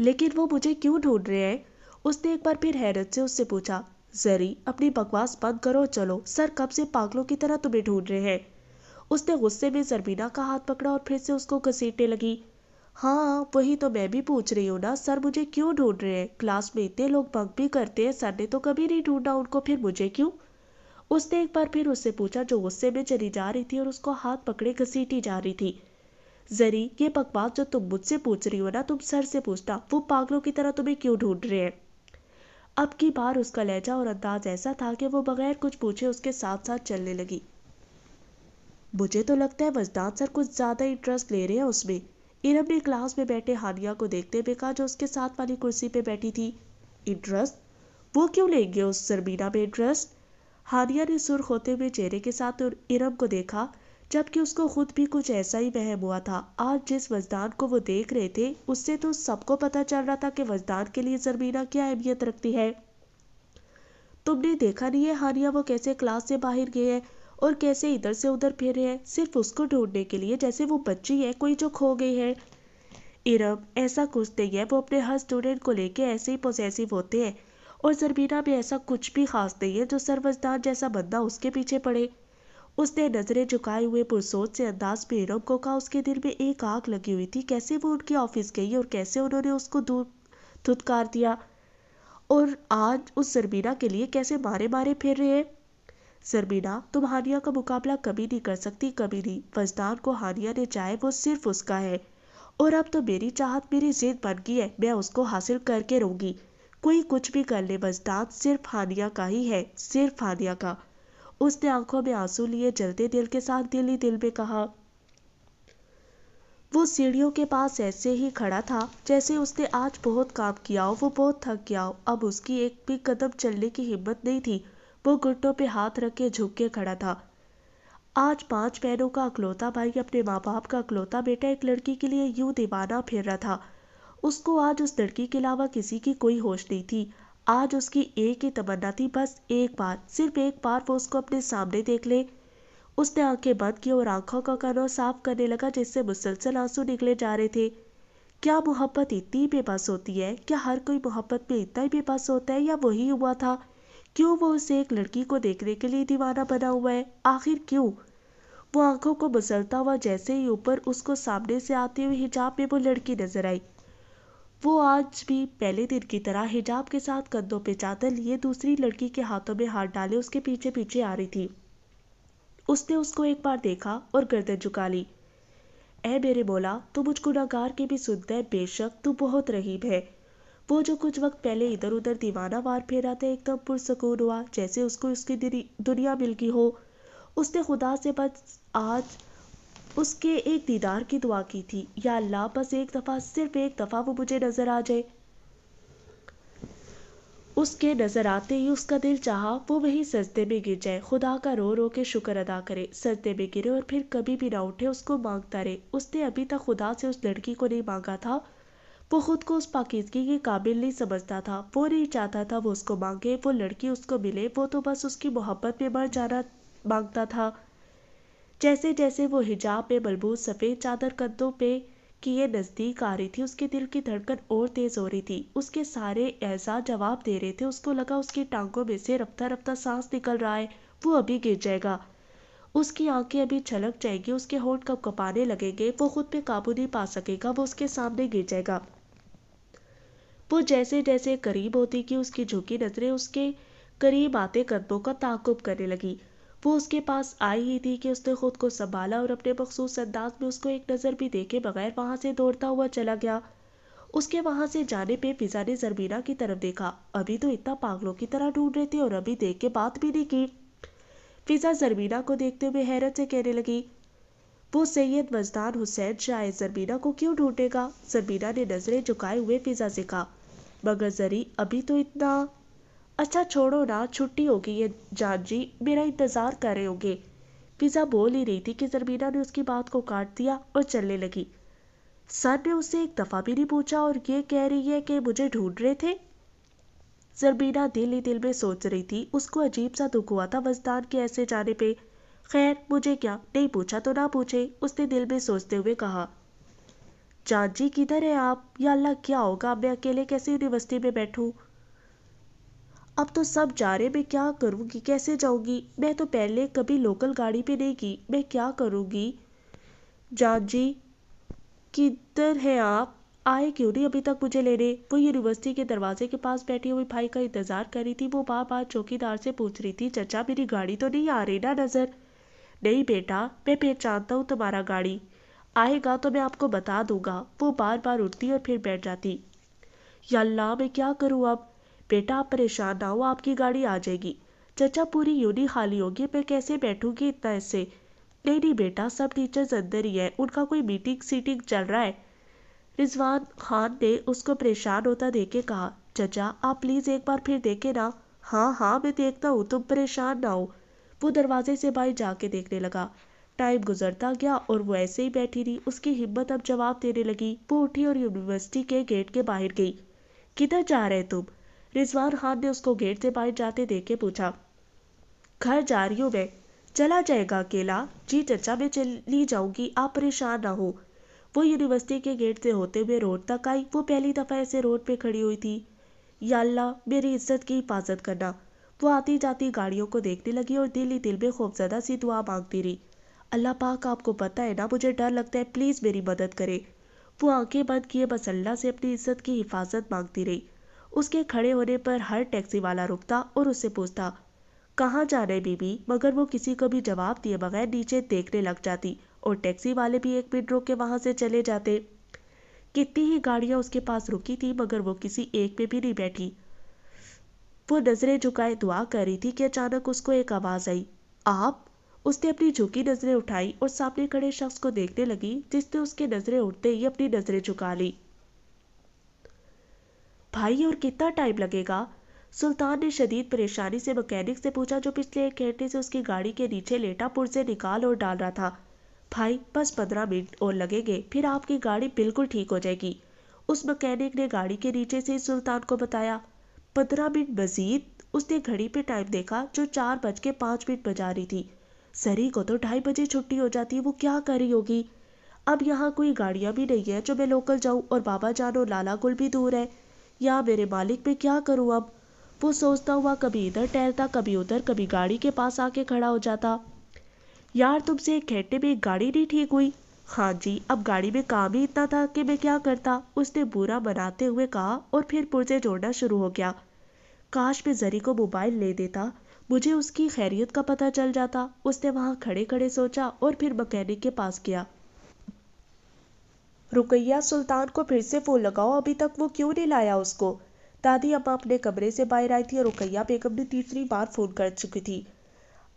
S1: लेकिन वो मुझे क्यों ढूंढ रहे हैं उसने एक बार फिर हैरत से उससे पूछा जरी अपनी बकवास बंद करो चलो सर कब से पागलों की तरह तुम्हें ढूंढ रहे हैं उसने गुस्से में जरबीना का हाथ पकड़ा और फिर से उसको घसीटने लगी हाँ वही तो मैं भी पूछ रही हूँ ना सर मुझे क्यों ढूंढ रहे हैं क्लास में इतने लोग बंक भी करते हैं सर ने तो कभी नहीं ढूंढा उनको फिर मुझे क्यों उसने एक बार फिर उससे पूछा जो गुस्से में चली जा रही थी और उसको हाथ पकड़े घसीटी जा रही थी जरी ये बकवास जो तुम मुझसे पूछ रही हो ना तुम सर से पूछना वो पागलों की तरह तुम्हें क्यों ढूंढ रहे हैं अब की बार उसका लहजा और अंदाज ऐसा था कि वो बगैर कुछ पूछे उसके साथ साथ चलने लगी मुझे तो लगता है वजदान सर कुछ ज़्यादा इंटरेस्ट ले रहे हैं उसमें इरम ने क्लास में बैठे हानिया को देखते हुए कहा जो उसके साथ वाली कुर्सी पे बैठी थी इंटरेस्ट वो क्यों लेंगे उस जरमीना में इंटरेस्ट हानिया ने सुर होते हुए चेहरे के साथ और इरम को देखा जबकि उसको खुद भी कुछ ऐसा ही वहम हुआ था आज जिस वजदान को वो देख रहे थे उससे तो सबको पता चल रहा था कि वजदान के लिए जरमीना क्या अहमियत रखती है तुमने देखा नहीं है हानिया वो कैसे क्लास से बाहर गए हैं और कैसे इधर से उधर फिर रहे हैं सिर्फ उसको ढूंढने के लिए जैसे वो बच्ची है कोई जो खो गई है इरम ऐसा कुछ नहीं है वो अपने हर स्टूडेंट को लेके ऐसे ही पोजेसिव होते हैं और जरबीना में ऐसा कुछ भी खास नहीं है जो सरवजदार जैसा बंदा उसके पीछे पड़े उसने नजरें झुकाए हुए पुरसोच से अंदाज में इरम को कहा उसके दिल में एक आग लगी हुई थी कैसे वो उनके ऑफिस गई और कैसे उन्होंने उसको धुतकार दिया और आज उस जरबीना के लिए कैसे मारे मारे फिर रहे हैं जर्मीना तुम हानिया का मुकाबला कभी नहीं कर सकती कभी नहीं वजदार को हानिया ने चाहे वो सिर्फ उसका है और अब तो मेरी चाहत मेरी जिद बन गई है मैं उसको हासिल करके रहूंगी कोई कुछ भी कर ले वजदान सिर्फ हानिया का ही है सिर्फ हानिया का उसने आंखों में आंसू लिए जलते दिल के साथ दिल ही दिल में कहा वो सीढ़ियों के पास ऐसे ही खड़ा था जैसे उसने आज बहुत काम किया हो वो बहुत थक गया हो अब उसकी एक भी कदम चलने की हिम्मत नहीं थी वो घुटनों पे हाथ रख के झुक के खड़ा था आज पांच बहनों का अकलौता भाई अपने माँ बाप का अकलौता बेटा एक लड़की के लिए यूं दीवाना फिर रहा था उसको आज उस लड़की के अलावा किसी की कोई होश नहीं थी आज उसकी एक ही तमन्ना थी बस एक बार सिर्फ एक बार वो उसको अपने सामने देख ले उसने आंखें बंद की और आंखों का कानों साफ करने लगा जिससे मुसलसल आंसू निकले जा रहे थे क्या मोहब्बत इतनी बेबस होती है क्या हर कोई मोहब्बत में इतना ही बेबस होता है या वही हुआ था क्यों वो उसे एक लड़की को देखने के लिए दीवाना बना हुआ है आखिर क्यों वो आंखों को मसलता हुआ जैसे ही ऊपर उसको सामने से आते हुए हिजाब में वो लड़की नजर आई वो आज भी पहले दिन की तरह हिजाब के साथ कंधों पे चादर लिए दूसरी लड़की के हाथों में हाथ डाले उसके पीछे पीछे आ रही थी उसने उसको एक बार देखा और गर्दन झुका ली ए मेरे बोला तो मुझ गुनागार के भी सुनता है बेशक तू बहुत रहीब है वो जो कुछ वक्त पहले इधर उधर दीवाना वार फेरा था एकदम पुरसकून हुआ जैसे उसको उसकी दुनिया मिल गई हो उसने खुदा से बस आज उसके एक दीदार की दुआ की थी या अल्लाह बस एक दफ़ा सिर्फ एक दफ़ा वो मुझे नज़र आ जाए उसके नज़र आते ही उसका दिल चाहा वो वहीं सजदे में गिर जाए खुदा का रो रो के शुक्र अदा करे सजदे में गिरे और फिर कभी भी ना उठे उसको मांगता रहे उसने अभी तक खुदा से उस लड़की को नहीं मांगा था वो खुद को उस पाकिदगी के काबिल नहीं समझता था वो नहीं चाहता था वो उसको मांगे वो लड़की उसको मिले वो तो बस उसकी मोहब्बत में मर जाना मांगता था जैसे जैसे वो हिजाब में मलबूस सफ़ेद चादर कंधों पे कि ये नज़दीक आ रही थी उसके दिल की धड़कन और तेज़ हो रही थी उसके सारे ऐसा जवाब दे रहे थे उसको लगा उसकी टांगों में से रफ्ता रफ्ता सांस निकल रहा है वो अभी गिर जाएगा उसकी आंखें अभी छलक जाएंगी उसके होंठ कप कपाने लगेंगे वो खुद पे काबू नहीं पा सकेगा वो उसके सामने गिर जाएगा वो जैसे जैसे करीब होती कि उसकी झुकी नज़रें उसके करीब आते कदमों का ताकुब करने लगी वो उसके पास आई ही थी कि उसने खुद को संभाला और अपने मखसूस अंदाज में उसको एक नज़र भी देखे बगैर वहाँ से दौड़ता हुआ चला गया उसके वहाँ से जाने पे फिजा ने जरबीना की तरफ देखा अभी तो इतना पागलों की तरह ढूंढ रहे थे और अभी देख के बात भी नहीं की फिजा जरबीना को देखते हुए हैरत से कहने लगी वो सैयद वजदार हुसैन शाह जरबीना को क्यों ढूंढेगा जरबीना ने नजरें झुकाए हुए फिजा से कहा मगर जरी अभी तो इतना अच्छा छोड़ो ना छुट्टी होगी ये जान जी मेरा इंतज़ार कर रहे होंगे फिजा बोल ही रही थी कि जरबीना ने उसकी बात को काट दिया और चलने लगी सर ने उससे एक दफ़ा भी नहीं पूछा और ये कह रही है कि मुझे ढूंढ रहे थे जरबीना दिल ही दिल में सोच रही थी उसको अजीब सा दुख हुआ था वजदान के ऐसे जाने पर खैर मुझे क्या नहीं पूछा तो ना पूछे उसने दिल में सोचते हुए कहा जान जी किधर है आप या अल्लाह क्या होगा मैं अकेले कैसे यूनिवर्सिटी में बैठूँ अब तो सब जा रहे मैं क्या करूँगी कैसे जाऊँगी मैं तो पहले कभी लोकल गाड़ी पे नहीं की मैं क्या करूँगी जान जी किधर है आप आए क्यों नहीं अभी तक मुझे लेने वो यूनिवर्सिटी के दरवाजे के पास बैठी हुई भाई का इंतज़ार कर रही थी वो बार बार चौकीदार से पूछ रही थी चचा मेरी गाड़ी तो नहीं आ रही ना नज़र नहीं बेटा मैं पहचानता हूँ तुम्हारा गाड़ी आएगा तो मैं आपको बता दूंगा वो बार बार उठती और फिर बैठ जाती यल्ला मैं क्या करूँ अब बेटा आप परेशान ना हो आपकी गाड़ी आ जाएगी चचा पूरी यूनी खाली होगी मैं कैसे बैठूंगी इतना ऐसे नहीं नहीं बेटा सब टीचर्स अंदर ही है उनका कोई मीटिंग सीटिंग चल रहा है रिजवान खान ने उसको परेशान होता देख के कहा चचा आप प्लीज़ एक बार फिर देखें ना हाँ हाँ मैं देखता हूँ तुम परेशान ना हो वो दरवाजे से बाहर जाके देखने लगा टाइम गुजरता गया और वो ऐसे ही बैठी रही उसकी हिम्मत अब जवाब देने लगी वो उठी और यूनिवर्सिटी के गेट के बाहर गई किधर जा रहे तुम रिजवान खान ने उसको गेट से बाहर जाते देख के पूछा घर जा रही हूँ मैं चला जाएगा अकेला जी चचा मैं चली जाऊंगी आप परेशान ना हो वो यूनिवर्सिटी के गेट से होते हुए रोड तक आई वो पहली दफ़ा ऐसे रोड पे खड़ी हुई थी याल्ला मेरी इज्जत की हिफाजत करना वो आती जाती गाड़ियों को देखने लगी और दिल ही दिल में खौफजदा सी दुआ मांगती रही अल्लाह पाक आपको पता है ना मुझे डर लगता है प्लीज़ मेरी मदद करे वो आंखें बंद किए अल्लाह से अपनी इज्जत की हिफाजत मांगती रही उसके खड़े होने पर हर टैक्सी वाला रुकता और उससे पूछता कहाँ जा रहे बीबी मगर वो किसी को भी जवाब दिए बगैर नीचे देखने लग जाती और टैक्सी वाले भी एक मिनट रुक के वहाँ से चले जाते कितनी ही गाड़ियाँ उसके पास रुकी थी मगर वो किसी एक पे भी नहीं बैठी वो नजरें झुकाए दुआ कर रही थी कि अचानक उसको एक आवाज़ आई आप उसने अपनी झुकी नजरें उठाई और सामने खड़े शख्स को देखने लगी जिसने उसके नजरें उठते ही अपनी नजरें झुका ली भाई और कितना टाइम लगेगा सुल्तान ने शदीद परेशानी से मकैनिक से पूछा जो पिछले एक घंटे से उसकी गाड़ी के नीचे लेटा से निकाल और डाल रहा था भाई बस पंद्रह मिनट और लगेंगे फिर आपकी गाड़ी बिल्कुल ठीक हो जाएगी उस मकैनिक ने गाड़ी के नीचे से सुल्तान को बताया पंद्रह मिनट मज़ीद उसने घड़ी पे टाइम देखा जो चार बज के पाँच मिनट बजा रही थी सरी को तो ढाई बजे छुट्टी हो जाती वो क्या कर रही होगी अब यहाँ कोई गाड़ियाँ भी नहीं है जो मैं लोकल जाऊँ और बाबा जान और लाला गुल भी दूर है यहाँ मेरे मालिक में क्या करूँ अब वो सोचता हुआ कभी इधर टहलता कभी उधर कभी गाड़ी के पास आके खड़ा हो जाता यार तुमसे एक घंटे में एक गाड़ी नहीं ठीक हुई हाँ जी अब गाड़ी में काम ही इतना था कि मैं क्या करता उसने बुरा बनाते हुए कहा और फिर पुर्जे जोड़ना शुरू हो गया काश मैं जरी को मोबाइल ले देता मुझे उसकी खैरियत का पता चल जाता उसने वहाँ खड़े खड़े सोचा और फिर मकैनिक के पास गया रुकैया सुल्तान को फिर से फ़ोन लगाओ अभी तक वो क्यों नहीं लाया उसको दादी अम्मा अपने कमरे से बाहर आई थी और रुकैया बेगम ने तीसरी बार फ़ोन कर चुकी थी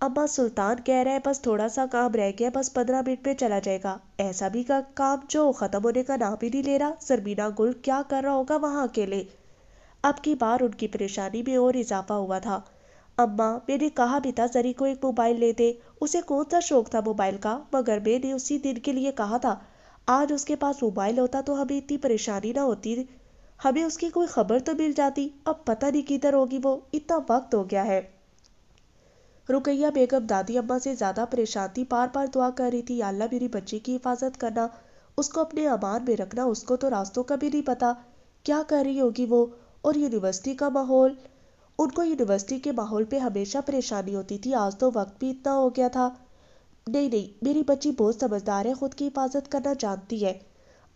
S1: अब बस सुल्तान कह रहा है बस थोड़ा सा काम रह गया बस पंद्रह मिनट में चला जाएगा ऐसा भी का काम जो ख़त्म होने का नाम ही नहीं ले रहा सरमीना गुल क्या कर रहा होगा वहाँ अकेले अब की बार उनकी परेशानी में और इजाफा हुआ था अम्मा मैंने कहा भी था जरी को एक मोबाइल ले दे उसे कौन सा शौक था मोबाइल का मगर मैंने उसी दिन के लिए कहा था आज उसके पास मोबाइल होता तो हमें इतनी परेशानी ना होती हमें उसकी कोई खबर तो मिल जाती अब पता नहीं किधर होगी वो इतना वक्त हो गया है रुकैया बेगम दादी अम्मा से ज़्यादा परेशान थी बार बार दुआ कर रही थी अल्लाह मेरी बच्ची की हिफाजत करना उसको अपने अमान में रखना उसको तो रास्तों का भी नहीं पता क्या कर रही होगी वो और यूनिवर्सिटी का माहौल उनको यूनिवर्सिटी के माहौल पे हमेशा परेशानी होती थी आज तो वक्त भी इतना हो गया था नहीं नहीं मेरी बच्ची बहुत समझदार है ख़ुद की हिफाजत करना जानती है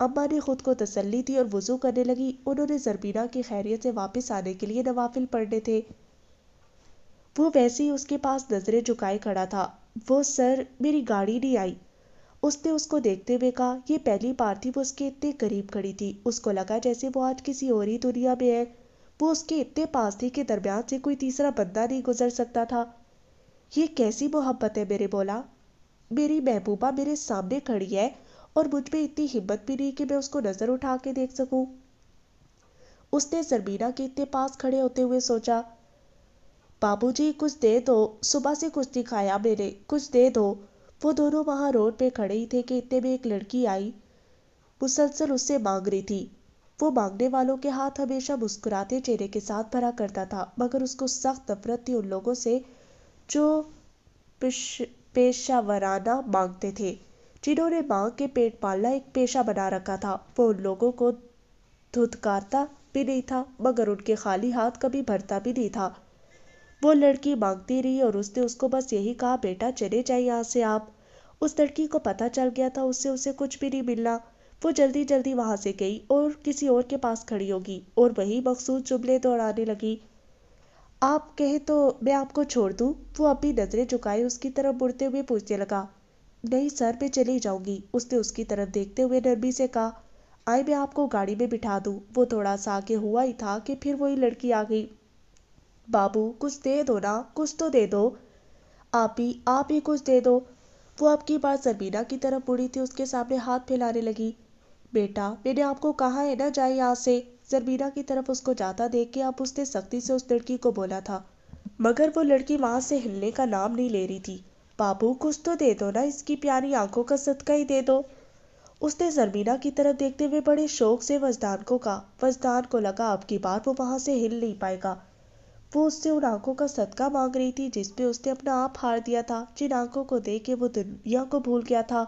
S1: अम्मा ने ख़ुद को तसल्ली दी और वज़ू करने लगी उन्होंने जरबीना की खैरियत से वापस आने के लिए नवाफिल पढ़ने थे वो वैसे ही उसके पास नज़रें झुकाए खड़ा था वो सर मेरी गाड़ी नहीं आई उसने उसको देखते हुए कहा यह पहली बार थी वो उसके इतने करीब खड़ी थी उसको लगा जैसे वो आज किसी और ही दुनिया में है वो उसके इतने पास थी कि दरमियान से कोई तीसरा बंदा नहीं गुजर सकता था ये कैसी मोहब्बत है मेरे बोला मेरी महबूबा मेरे सामने खड़ी है और मुझ में इतनी हिम्मत भी नहीं कि मैं उसको नज़र उठा के देख सकूं उसने जरमीना के इतने पास खड़े होते हुए सोचा बाबूजी कुछ दे दो सुबह से कुछ दिखाया मेरे कुछ दे दो वो दोनों वहाँ रोड पे खड़े ही थे कि इतने में एक लड़की आई मुसलसल उससे मांग रही थी वो मांगने वालों के हाथ हमेशा मुस्कुराते चेहरे के साथ भरा करता था मगर उसको सख्त नफरत थी उन लोगों से जो पेशावराना मांगते थे जिन्होंने मांग के पेट पालना एक पेशा बना रखा था वो उन लोगों को धुतकारता भी नहीं था मगर उनके खाली हाथ कभी भरता भी नहीं था वो लड़की मांगती रही और उसने उसको बस यही कहा बेटा चले जाए यहाँ से आप उस लड़की को पता चल गया था उससे उसे कुछ भी नहीं मिलना वो जल्दी जल्दी वहाँ से गई और किसी और के पास खड़ी होगी और वही मखसूस जुमले दौड़ाने लगी आप कहे तो मैं आपको छोड़ दूँ वो अपनी नज़रें झुकाए उसकी तरफ मुड़ते हुए पूछने लगा नहीं सर मैं चली जाऊँगी उसने उसकी तरफ देखते हुए नरमी से कहा आए मैं आपको गाड़ी में बिठा दूँ वो थोड़ा सा आगे हुआ ही था कि फिर वही लड़की आ गई बाबू कुछ दे दो ना कुछ तो दे दो आप ही आप ही कुछ दे दो वो आपकी बात जरमीना की तरफ मुड़ी थी उसके सामने हाथ फैलाने लगी बेटा मैंने आपको कहा है ना जाए यहाँ से जरमीना की तरफ उसको जाता देख के आप उसने सख्ती से उस लड़की को बोला था मगर वो लड़की वहाँ से हिलने का नाम नहीं ले रही थी बाबू कुछ तो दे दो ना इसकी प्यारी आंखों का सदका ही दे दो उसने जरमीना की तरफ देखते हुए बड़े शौक से वजदान को कहा वजदान को लगा आपकी बार वो वहाँ से हिल नहीं पाएगा वो उससे उन आंखों का सदका मांग रही थी जिसपे उसने अपना आप हार दिया था जिन आंखों को देख के वो दुनिया को भूल गया था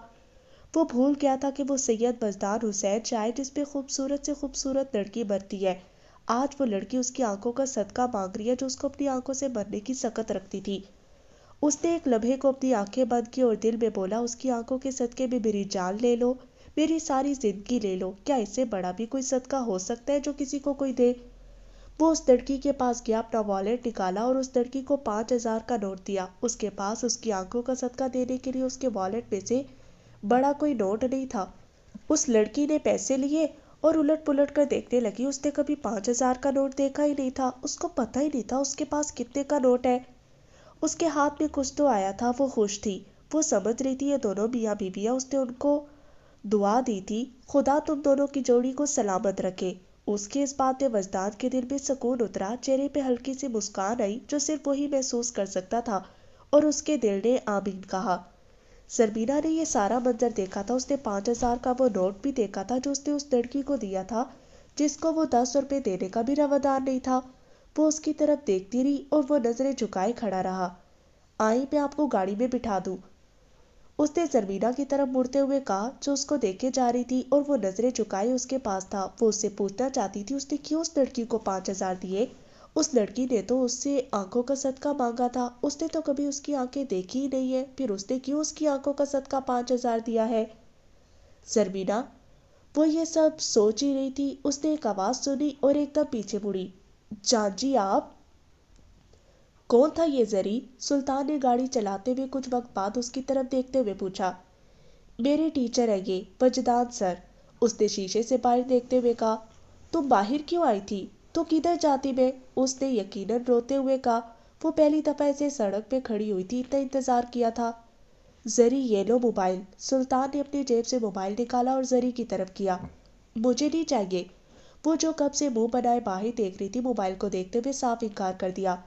S1: वो भूल गया था कि वो सैयद बजदार हुसैन शायद जिसपे खूबसूरत से खूबसूरत लड़की बनती है आज वो लड़की उसकी आंखों का सदका मांग रही है जो उसको अपनी आंखों से मरने की सकत रखती थी उसने एक लम्हे को अपनी आंखें बंद की और दिल में बोला उसकी आंखों के सदके में मेरी जान ले लो मेरी सारी जिंदगी ले लो क्या इससे बड़ा भी कोई सदका हो सकता है जो किसी को कोई दे वो उस लड़की के पास गया अपना वॉलेट निकाला और उस लड़की को पाँच हज़ार का नोट दिया उसके पास उसकी आंखों का सदका देने के लिए उसके वॉलेट में से बड़ा कोई नोट नहीं था उस लड़की ने पैसे लिए और उलट पुलट कर देखने लगी उसने कभी पाँच हज़ार का नोट देखा ही नहीं था उसको पता ही नहीं था उसके पास कितने का नोट है उसके हाथ में कुछ तो आया था वो खुश थी वो समझ रही थी ये दोनों मियाँ बीबियाँ उसने उनको दुआ दी थी खुदा तुम दोनों की जोड़ी को सलामत रखे उसके इस बात ने वजदाद के दिल में सुकून उतरा चेहरे पे हल्की सी मुस्कान आई जो सिर्फ वही महसूस कर सकता था और उसके दिल ने आमीन कहा सरबीना ने यह सारा मंजर देखा था उसने पाँच हज़ार का वो नोट भी देखा था जो उसने उस लड़की को दिया था जिसको वो दस रुपये देने का भी रवादार नहीं था वो उसकी तरफ देखती रही और वो नज़रें झुकाए खड़ा रहा आई मैं आपको गाड़ी में बिठा दूँ उसने जरमीना की तरफ मुड़ते हुए कहा जो उसको देखे जा रही थी और वो नजरें झुकाए उसके पास था वो उससे पूछना चाहती थी उसने क्यों उस लड़की को पाँच हजार दिए उस लड़की ने तो उससे आंखों का सदका मांगा था उसने तो कभी उसकी आंखें देखी ही नहीं है फिर उसने क्यों उसकी आंखों का सदका पाँच हजार दिया है जरमीना वो ये सब सोच ही रही थी उसने एक आवाज़ सुनी और एकदम पीछे मुड़ी जान जी आप कौन था ये जरी सुल्तान ने गाड़ी चलाते हुए कुछ वक्त बाद उसकी तरफ देखते हुए पूछा मेरे टीचर है ये वजदान सर उसने शीशे से बाहर देखते हुए कहा तुम बाहर क्यों आई थी तो किधर जाती मैं उसने यकीनन रोते हुए कहा वो पहली दफ़ा ऐसे सड़क पे खड़ी हुई थी इतना इंतज़ार किया था जरी ये लो मोबाइल सुल्तान ने अपनी जेब से मोबाइल निकाला और जरी की तरफ किया मुझे नहीं चाहिए वो जो कब से मुंह बनाए बाहर देख रही थी मोबाइल को देखते हुए साफ इनकार कर दिया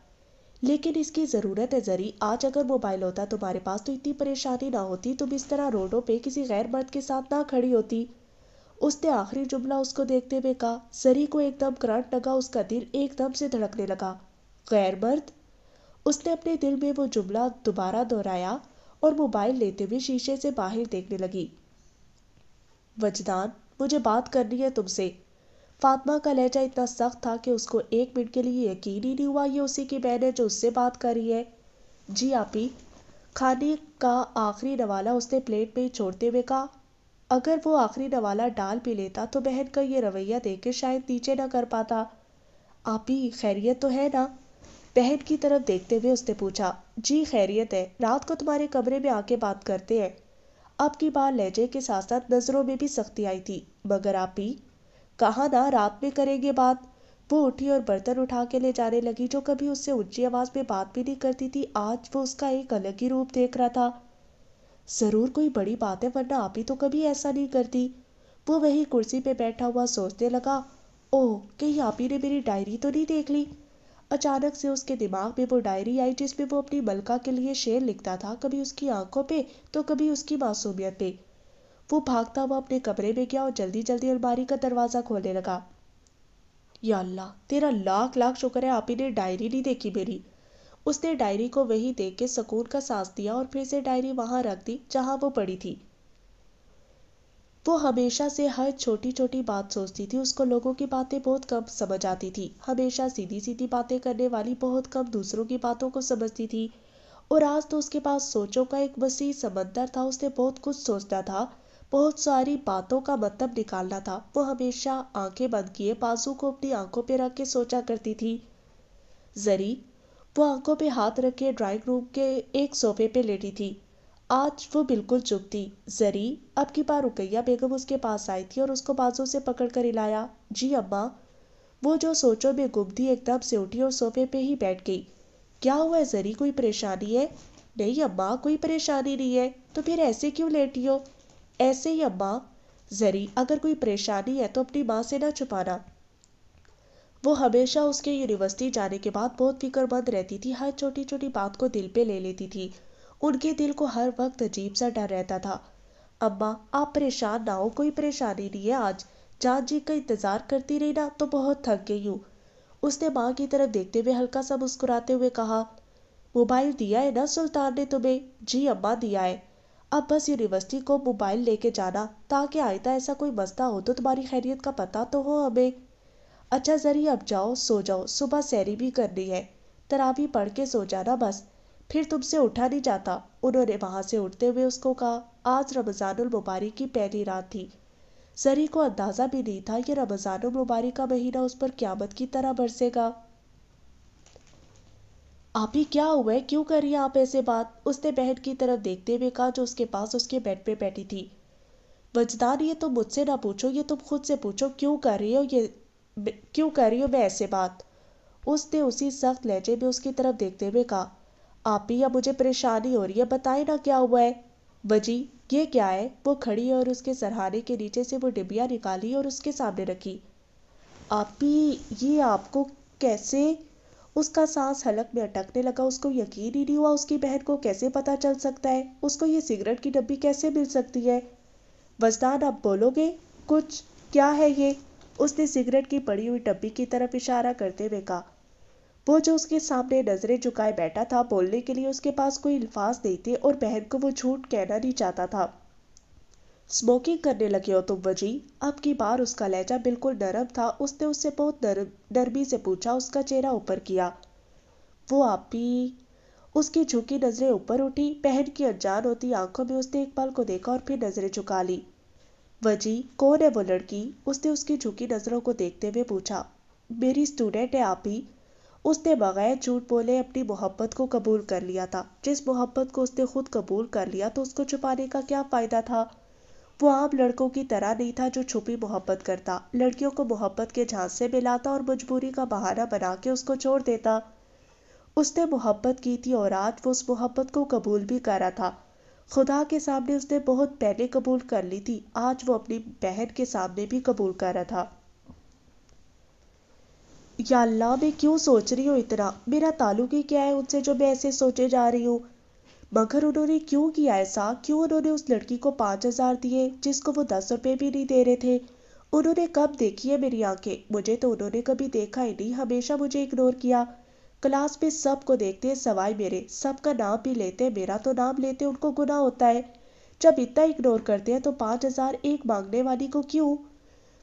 S1: लेकिन इसकी ज़रूरत है ज़री आज अगर मोबाइल होता तुम्हारे पास तो इतनी परेशानी ना होती तुम इस तरह रोडों पे किसी गैर मर्द के साथ ना खड़ी होती उसने आखिरी जुमला उसको देखते हुए कहा जरी को एकदम करंट लगा उसका दिल एकदम से धड़कने लगा गैर मर्द उसने अपने दिल में वो जुमला दोबारा दोहराया और मोबाइल लेते हुए शीशे से बाहर देखने लगी वजदान मुझे बात करनी है तुमसे फातमा का लहजा इतना सख्त था कि उसको एक मिनट के लिए यकीन ही नहीं हुआ ये उसी की बहन है जो उससे बात कर रही है जी आपी हाँ, खाने का आखिरी नवाला उसने प्लेट में छोड़ते हुए कहा अगर वो आखिरी नवाला डाल भी लेता तो बहन का ये रवैया देख शायद नीचे ना कर पाता आपी खैरियत तो है ना बहन की तरफ देखते हुए उसने पूछा जी खैरियत है रात को तुम्हारे कमरे में आके बात करते हैं आपकी बात बार लहजे के साथ साथ नज़रों में भी सख्ती आई थी मगर आपी कहा ना रात में करेंगे बात वो उठी और बर्तन उठा के ले जाने लगी जो कभी उससे ऊंची आवाज में बात भी नहीं करती थी आज वो उसका एक अलग ही रूप देख रहा था जरूर कोई बड़ी बात है वरना आप ही तो कभी ऐसा नहीं करती वो वही कुर्सी पे बैठा हुआ सोचने लगा ओह कहीं आप ही ने मेरी डायरी तो नहीं देख ली अचानक से उसके दिमाग में वो डायरी आई जिसमें वो अपनी मलका के लिए शेर लिखता था कभी उसकी आंखों पे तो कभी उसकी मासूमियत पे वो भागता हुआ अपने कमरे में गया और जल्दी जल्दी अलमारी का दरवाज़ा खोलने लगा या अल्लाह तेरा लाख लाख शुक्र है आप ही ने डायरी नहीं देखी मेरी उसने डायरी को वही देख के सुकून का सांस दिया और फिर से डायरी वहां रख दी जहां वो पड़ी थी वो हमेशा से हर छोटी छोटी बात सोचती थी उसको लोगों की बातें बहुत कम समझ आती थी हमेशा सीधी सीधी बातें करने वाली बहुत कम दूसरों की बातों को समझती थी और आज तो उसके पास सोचों का एक वसी समंदर था उसने बहुत कुछ सोचना था बहुत सारी बातों का मतलब निकालना था वो हमेशा आंखें बंद किए बाजू को अपनी आंखों पर रख के सोचा करती थी जरी वो आंखों पे हाथ रख के ड्राइंग रूम के एक सोफे पे लेटी थी आज वो बिल्कुल चुप थी जरी अब की बार रुकैया बेगम उसके पास आई थी और उसको बाजू से पकड़ कर हिलाया जी अम्मा वो जो सोचों में गुम थी एकदम से उठी और सोफे पे ही बैठ गई क्या हुआ है जरी कोई परेशानी है नहीं अम्मा कोई परेशानी नहीं है तो फिर ऐसे क्यों लेटी हो ऐसे ही अम्मा जरी अगर कोई परेशानी है तो अपनी माँ से ना छुपाना वो हमेशा उसके यूनिवर्सिटी जाने के बाद बहुत फिक्रमंद रहती थी हर छोटी छोटी बात को दिल पे ले लेती थी उनके दिल को हर वक्त अजीब सा डर रहता था अम्मा आप परेशान ना हो कोई परेशानी नहीं है आज जान जी का इंतज़ार करती रही ना तो बहुत थक गई हूँ उसने माँ की तरफ देखते हुए हल्का सा मुस्कुराते हुए कहा मोबाइल दिया है ना सुल्तान ने तुम्हें जी अम्मा दिया है अब बस यूनिवर्सिटी को मोबाइल लेके जाना ताकि आयता ऐसा कोई मसला हो तो तुम्हारी खैरियत का पता तो हो हमें अच्छा जरिए अब जाओ सो जाओ सुबह सैरी भी करनी है तरावी पढ़ के सो जाना बस फिर तुमसे उठा नहीं जाता उन्होंने वहाँ से उठते हुए उसको कहा आज रमज़ानुल मुबारक की पहली रात थी जरी को अंदाज़ा भी नहीं था कि रमज़ानुल मुबारक का महीना उस पर क्यामत की तरह बरसेगा आप ही क्या हुआ है क्यों कर रही है आप ऐसे बात उसने बहन की तरफ देखते हुए कहा जो उसके पास उसके बेड पे बैठी थी वजदार ये तुम मुझसे ना पूछो ये तुम खुद से पूछो क्यों कर रही हो ये क्यों कर रही हो मैं ऐसे बात उसने उसी सख्त लहजे में उसकी तरफ देखते हुए कहा आप ही या मुझे परेशानी हो रही है बताए ना क्या हुआ है वजी ये क्या है वो खड़ी और उसके सरहाने के नीचे से वो डिबिया निकाली और उसके सामने रखी आप ही ये आपको कैसे उसका सांस हलक में अटकने लगा उसको यकीन ही नहीं हुआ उसकी बहन को कैसे पता चल सकता है उसको ये सिगरेट की डब्बी कैसे मिल सकती है वजदान आप बोलोगे कुछ क्या है ये उसने सिगरेट की पड़ी हुई डब्बी की तरफ इशारा करते हुए कहा वो जो उसके सामने नजरें झुकाए बैठा था बोलने के लिए उसके पास कोई अल्फाज नहीं थे और बहन को वो झूठ कहना नहीं चाहता था स्मोकिंग करने लगे हो तुम वजी अब की बार उसका लहजा बिल्कुल नरम था उसने उससे बहुत नरम नरमी से पूछा उसका चेहरा ऊपर किया वो आप ही उसकी झुकी नज़रें ऊपर उठी पहन की अनजान होती आंखों में उसने एक पल को देखा और फिर नज़रें झुका ली वजी कौन है वो लड़की उसने उसकी झुकी नज़रों को देखते हुए पूछा मेरी स्टूडेंट है आप ही उसने बगैर झूठ बोले अपनी मोहब्बत को कबूल कर लिया था जिस मोहब्बत को उसने खुद कबूल कर लिया तो उसको छुपाने का क्या फ़ायदा था वो आम लड़कों की तरह नहीं था जो छुपी मोहब्बत करता लड़कियों को मोहब्बत के झांसे में लाता और मजबूरी का बहाना बना के उसको छोड़ देता उसने मोहब्बत की थी और आज वो उस मोहब्बत को कबूल भी करा था खुदा के सामने उसने बहुत पहले कबूल कर ली थी आज वो अपनी बहन के सामने भी कबूल करा था या अल्लाह मैं क्यों सोच रही हूँ इतना मेरा ताल्लुक ही क्या है उनसे जो मैं ऐसे सोचे जा रही हूँ मगर उन्होंने क्यों किया ऐसा क्यों उन्होंने उस लड़की को पाँच हज़ार दिए जिसको वो दस रुपये भी नहीं दे रहे थे उन्होंने कब देखी है मेरी आंखें मुझे तो उन्होंने कभी देखा ही नहीं हमेशा मुझे इग्नोर किया क्लास में सबको देखते हैं सवाए मेरे सबका नाम भी लेते हैं मेरा तो नाम लेते उनको गुना होता है जब इतना इग्नोर करते हैं तो पाँच हज़ार एक मांगने वाली को क्यों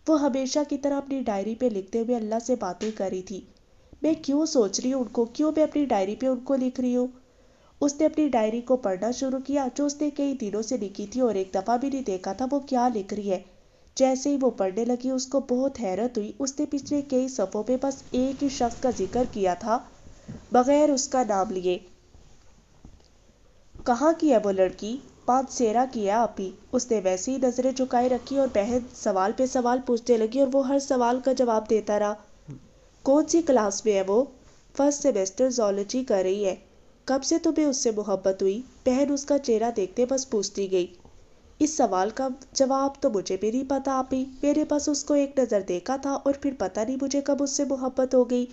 S1: वो हमेशा की तरह अपनी डायरी पे लिखते हुए अल्लाह से बातें करी थी मैं क्यों सोच रही हूँ उनको क्यों मैं अपनी डायरी पे उनको लिख रही हूँ उसने अपनी डायरी को पढ़ना शुरू किया जो उसने कई दिनों से लिखी थी और एक दफ़ा भी नहीं देखा था वो क्या लिख रही है जैसे ही वो पढ़ने लगी उसको बहुत हैरत हुई उसने पिछले कई सफ़ों में बस एक ही शख्स का जिक्र किया था बगैर उसका नाम लिए कहाँ की है वो लड़की पांच सेरा किया अपी उसने वैसे ही नजरें झुकाए रखी और बहन सवाल पे सवाल पूछने लगी और वो हर सवाल का जवाब देता रहा कौन सी क्लास में है वो फर्स्ट सेमेस्टर जोलॉजी कर रही है कब से तुम्हें उससे मोहब्बत हुई बहन उसका चेहरा देखते बस पूछती गई इस सवाल का जवाब तो मुझे भी नहीं पता आप ही मैंने बस उसको एक नज़र देखा था और फिर पता नहीं मुझे कब उससे मोहब्बत हो गई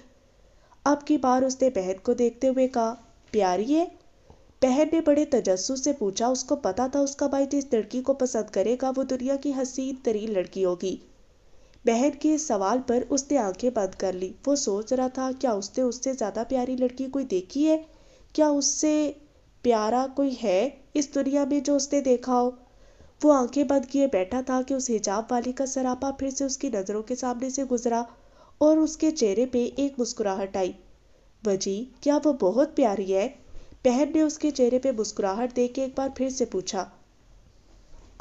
S1: अब की बार उसने बहन को देखते हुए कहा प्यारी है बहन ने बड़े तजस्सु से पूछा उसको पता था उसका भाई जिस लड़की को पसंद करेगा वो दुनिया की हसीन तरीन लड़की होगी बहन के इस सवाल पर उसने आंखें बंद कर ली वो सोच रहा था क्या उसने उससे ज़्यादा प्यारी लड़की कोई देखी है क्या उससे प्यारा कोई है इस दुनिया में जो उसने देखा हो वो आंखें बंद किए बैठा था कि उस हिजाब वाली का सरापा फिर से उसकी नज़रों के सामने से गुजरा और उसके चेहरे पे एक मुस्कुराहट आई वजी क्या वो बहुत प्यारी है बहन ने उसके चेहरे पे मुस्कुराहट दे के एक बार फिर से पूछा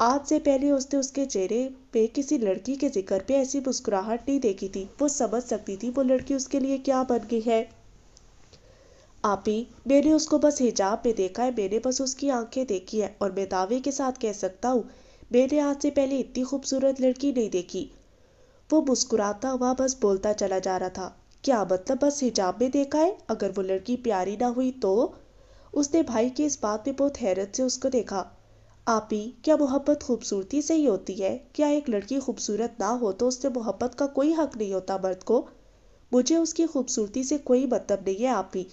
S1: आज से पहले उसने उसके चेहरे पे किसी लड़की के जिक्र पे ऐसी मुस्कुराहट नहीं देखी थी वो समझ सकती थी वो लड़की उसके लिए क्या बन गई है आप ही मैंने उसको बस हिजाब में देखा है मैंने बस उसकी आंखें देखी है और मैं दावे के साथ कह सकता हूँ मैंने आज से पहले इतनी खूबसूरत लड़की नहीं देखी वो मुस्कुराता हुआ बस बोलता चला जा रहा था क्या मतलब बस हिजाब में देखा है अगर वो लड़की प्यारी ना हुई तो उसने भाई की इस बात में बहुत हैरत से उसको देखा आपी क्या मोहब्बत खूबसूरती से ही होती है क्या एक लड़की खूबसूरत ना हो तो उससे मोहब्बत का कोई हक नहीं होता मर्द को मुझे उसकी खूबसूरती से कोई मतलब नहीं है आपी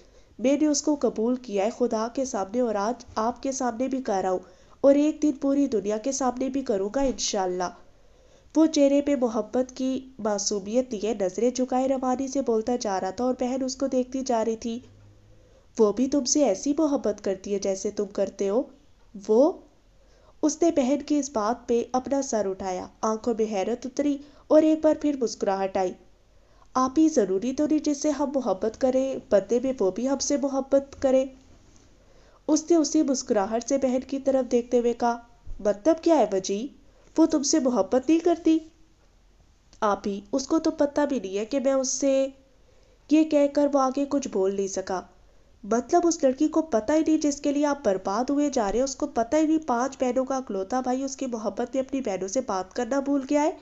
S1: मैंने उसको कबूल किया है खुदा के सामने और आज आपके सामने भी कर रहा हूँ और एक दिन पूरी दुनिया के सामने भी करूँगा इन वो चेहरे पे मोहब्बत की मासूमियत लिए नज़रें झुकाए रवानी से बोलता जा रहा था और बहन उसको देखती जा रही थी वो भी तुमसे ऐसी मोहब्बत करती है जैसे तुम करते हो वो उसने बहन की इस बात पे अपना सर उठाया आंखों में हैरत उतरी और एक बार फिर मुस्कुराहट आई आप ही ज़रूरी तो नहीं जिससे हम मोहब्बत करें बदले में वो भी हमसे मोहब्बत करें उसने उसी मुस्कुराहट से बहन की तरफ देखते हुए कहा मतलब क्या है वजी वो तुमसे मोहब्बत नहीं करती आप ही उसको तो पता भी नहीं है कि मैं उससे ये कहकर वो आगे कुछ बोल नहीं सका मतलब उस लड़की को पता ही नहीं जिसके लिए आप बर्बाद हुए जा रहे हो उसको पता ही नहीं पांच बहनों का अकलौता भाई उसकी मोहब्बत में अपनी बहनों से बात करना भूल गया है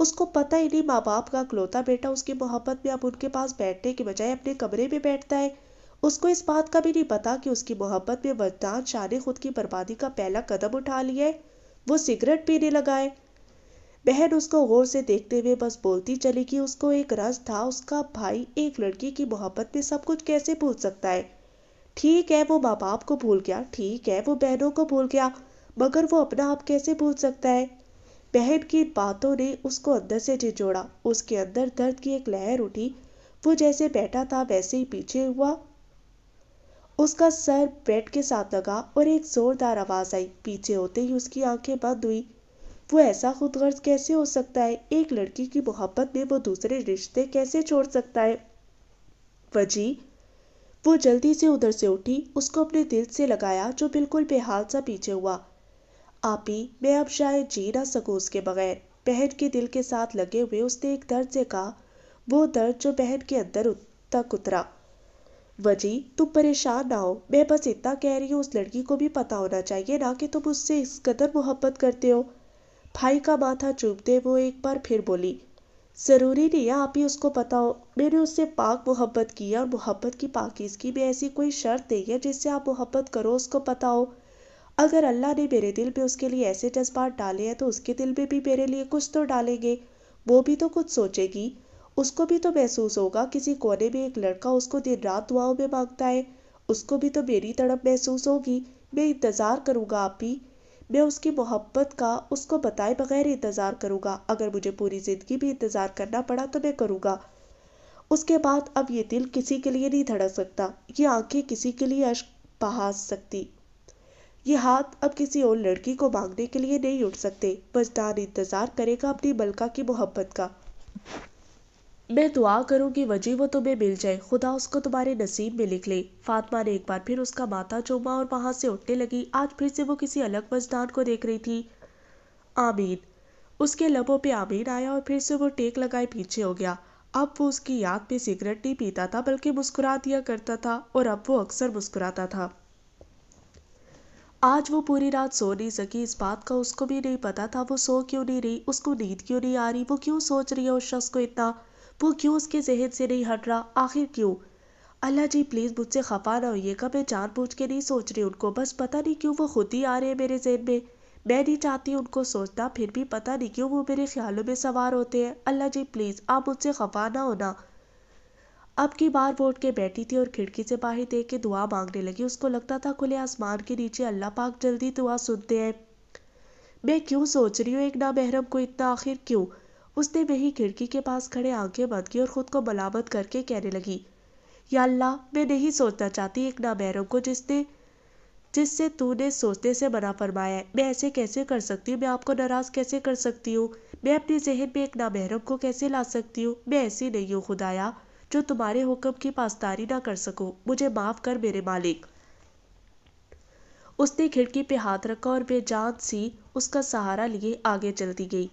S1: उसको पता ही नहीं माँ बाप का अकलौता बेटा उसकी मोहब्बत में अब उनके पास बैठने के बजाय अपने कमरे में बैठता है उसको इस बात का भी नहीं पता कि उसकी मोहब्बत में वरदान शाह ने खुद की बर्बादी का पहला कदम उठा लिया है वो सिगरेट पीने लगा है बहन उसको गौर से देखते हुए बस बोलती चली कि उसको एक रस था उसका भाई एक लड़की की मोहब्बत में सब कुछ कैसे भूल सकता है ठीक है वो माँ बाप को भूल गया ठीक है वो बहनों को भूल गया मगर वो अपना आप कैसे भूल सकता है बहन की बातों ने उसको अंदर से झिझोड़ा उसके अंदर दर्द की एक लहर उठी वो जैसे बैठा था वैसे ही पीछे हुआ उसका सर बेड के साथ लगा और एक जोरदार आवाज आई पीछे होते ही उसकी आंखें बंद हुई वो ऐसा खुदगर्ज कैसे हो सकता है एक लड़की की मोहब्बत में वो दूसरे रिश्ते कैसे छोड़ सकता है वजी वो जल्दी से उधर से उठी उसको अपने दिल से लगाया जो बिल्कुल बेहाल सा पीछे हुआ आप ही मैं अब शायद जी ना सकूँ उसके बगैर बहन के दिल के साथ लगे हुए उसने एक दर्द से कहा वो दर्द जो बहन के अंदर तक उतरा वजी तुम परेशान ना हो मैं बस इतना कह रही हूँ उस लड़की को भी पता होना चाहिए ना कि तुम उससे इस कदर मोहब्बत करते हो भाई का माथा चूमते वो एक बार फिर बोली ज़रूरी नहीं है आप ही उसको पता हो मैंने उससे पाक मोहब्बत की है और मोहब्बत की पाकिस्की में ऐसी कोई शर्त नहीं है जिससे आप मोहब्बत करो उसको पता हो अगर अल्लाह ने मेरे दिल में उसके लिए ऐसे जज्बात डाले हैं तो उसके दिल में भी मेरे लिए कुछ तो डालेंगे वो भी तो कुछ सोचेगी उसको भी तो महसूस होगा किसी कोने में एक लड़का उसको दिन रात दुआओं में मांगता है उसको भी तो मेरी तड़प महसूस होगी मैं इंतज़ार करूँगा आप भी मैं उसकी मोहब्बत का उसको बताए बगैर इंतज़ार करूँगा अगर मुझे पूरी ज़िंदगी भी इंतज़ार करना पड़ा तो मैं करूँगा उसके बाद अब ये दिल किसी के लिए नहीं धड़क सकता ये आंखें किसी के लिए अश्क बहा सकती ये हाथ अब किसी और लड़की को मांगने के लिए नहीं उठ सकते मजदान इंतजार करेगा अपनी मलका की मोहब्बत का मैं दुआ करूंगी वजी वो तुम्हें मिल जाए खुदा उसको तुम्हारे नसीब में लिख ले फातमा ने एक बार फिर उसका माथा चूमा और वहां से उठने लगी आज फिर से वो किसी अलग मजदान को देख रही थी आमीन उसके लबों पे आमीन आया और फिर से वो टेक लगाए पीछे हो गया अब वो उसकी याद में सिगरेट नहीं पीता था बल्कि मुस्कुरा दिया करता था और अब वो अक्सर मुस्कुराता था आज वो पूरी रात सो नहीं सकी इस बात का उसको भी नहीं पता था वो सो क्यों नहीं रही उसको नींद क्यों नहीं आ रही वो क्यों सोच रही है उस शख्स को इतना वो क्यों उसके जहन से नहीं हट रहा आखिर क्यों अल्लाह जी प्लीज़ मुझसे खफा ना होइएगा मैं जानबूझ के नहीं सोच रही उनको बस पता नहीं क्यों वो खुद ही आ रहे हैं मेरे जहन में मैं नहीं चाहती उनको सोचना फिर भी पता नहीं क्यों वो मेरे ख्यालों में सवार होते हैं अल्लाह जी प्लीज़ आप मुझसे खफा ना होना अब की बार वो उठ के बैठी थी और खिड़की से बाहर देख के दुआ मांगने लगी उसको लगता था खुले आसमान के नीचे अल्लाह पाक जल्दी दुआ सुनते हैं मैं क्यों सोच रही हूँ एक ना महरम को इतना आखिर क्यों उसने वही खिड़की के पास खड़े आंखें बंद की और ख़ुद को मलामत करके कहने लगी या अल्लाह मैं नहीं सोचना चाहती एक ना महरम को जिसने जिससे तूने सोचने से मना फरमाया है मैं ऐसे कैसे कर सकती हूँ मैं आपको नाराज़ कैसे कर सकती हूँ मैं अपने जहन में एक ना नामहरम को कैसे ला सकती हूँ मैं ऐसी नहीं हूँ खुदाया जो तुम्हारे हुक्म की पासदारी ना कर सको मुझे माफ़ कर मेरे मालिक उसने खिड़की पे हाथ रखा और बेजान सी उसका सहारा लिए आगे चलती गई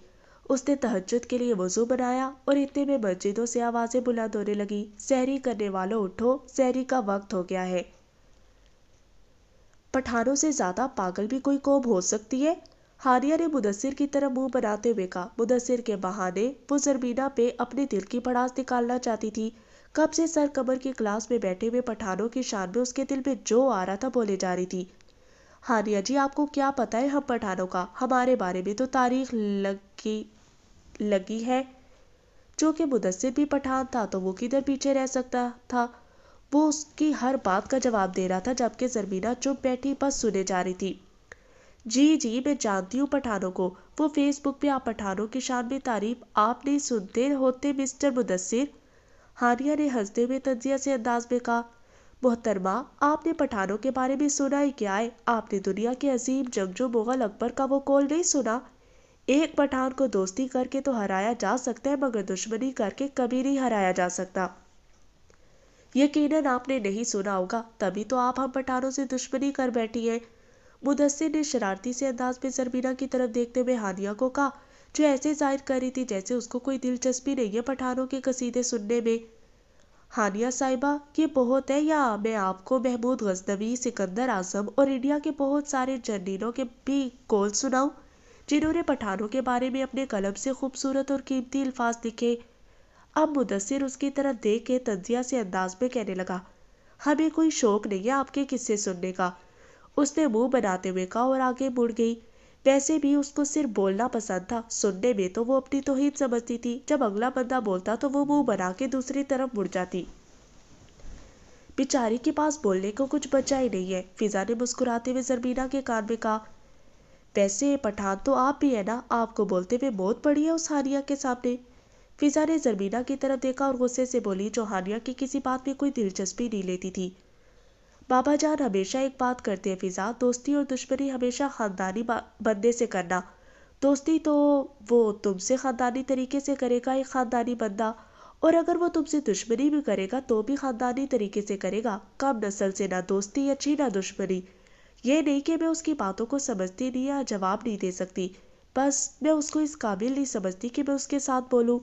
S1: उसने तहजद के लिए वजू बनाया और इतने में मस्जिदों से आवाज़ें बुलंद होने लगी सहरी करने वालों उठो सहरी का वक्त हो गया है पठानों से ज़्यादा पागल भी कोई कोम हो सकती है हानिया ने मुदसर की तरह मुंह बनाते हुए कहा मुदसर के बहाने वो जरमीना पे अपने दिल की भड़ास निकालना चाहती थी कब से सर कमर की क्लास में बैठे हुए पठानों की शान में उसके दिल में जो आ रहा था बोले जा रही थी हानिया जी आपको क्या पता है हम पठानों का हमारे बारे में तो तारीख लगी लगी है जो कि मुदस्सिर भी पठान था तो वो किधर पीछे रह सकता था वो उसकी हर बात का जवाब दे रहा था जबकि जरमीना चुप बैठी बस सुने जा रही थी जी जी मैं जानती हूँ पठानों को वो फेसबुक पे आप पठानों की शान में तारीफ आप नहीं सुनते होते मिस्टर मुदसर हानिया ने हंसते हुए तंजिया से अंदाज में कहा मोहतरमा आपने पठानों के बारे में सुना ही क्या है आपने दुनिया के अजीम जंगजू मुगल अकबर का वो कौल नहीं सुना एक पठान को दोस्ती करके तो हराया जा सकता है मगर दुश्मनी करके कभी नहीं हराया जा सकता यकीनन आपने नहीं सुना होगा तभी तो आप हम पठानों से दुश्मनी कर बैठी हैं मुदस्सिर ने शरारती से अंदाज में जरबीना की तरफ देखते हुए हानिया को कहा जो ऐसे ज़ाहिर कर रही थी जैसे उसको कोई दिलचस्पी नहीं है पठानों के कसीदे सुनने में हानिया साहिबा ये बहुत है या मैं आपको महमूद गजनवी सिकंदर आजम और इंडिया के बहुत सारे जर्नीलों के भी कॉल सुनाऊँ जिन्होंने पठानों के बारे में अपने कलम से खूबसूरत और कीमती अल्फाज लिखे अब मुदसर उसकी तरफ देख के तजिया से अंदाज में कहने लगा हमें कोई शौक नहीं है आपके किस्से सुनने का उसने मुंह बनाते हुए कहा और आगे मुड़ गई वैसे भी उसको सिर्फ बोलना पसंद था सुनने में तो वो अपनी तोहीन समझती थी जब अगला बंदा बोलता तो वो मुंह बना के दूसरी तरफ मुड़ जाती बेचारी के पास बोलने को कुछ बचा ही नहीं है फिजा ने मुस्कुराते हुए जरमीना के कान में कहा वैसे पठान तो आप भी है ना आपको बोलते हुए मौत पड़ी है उस हानिया के सामने फिजा ने जरमीना की तरफ देखा और गुस्से से बोली जो हानिया की किसी बात में कोई दिलचस्पी नहीं लेती थी बाबा जान हमेशा एक बात करते हैं फ़िज़ा दोस्ती और दुश्मनी हमेशा ख़ानदानी बंदे से करना दोस्ती तो वो तुमसे ख़ानदानी तरीके से करेगा एक ख़ानदानी बंदा और अगर वो तुमसे दुश्मनी भी करेगा तो भी ख़ानदानी तरीके से करेगा कम नस्ल से ना दोस्ती अच्छी ना दुश्मनी ये नहीं कि मैं उसकी बातों को समझती नहीं या जवाब नहीं दे सकती बस मैं उसको इस काबिल नहीं समझती कि मैं उसके साथ बोलूँ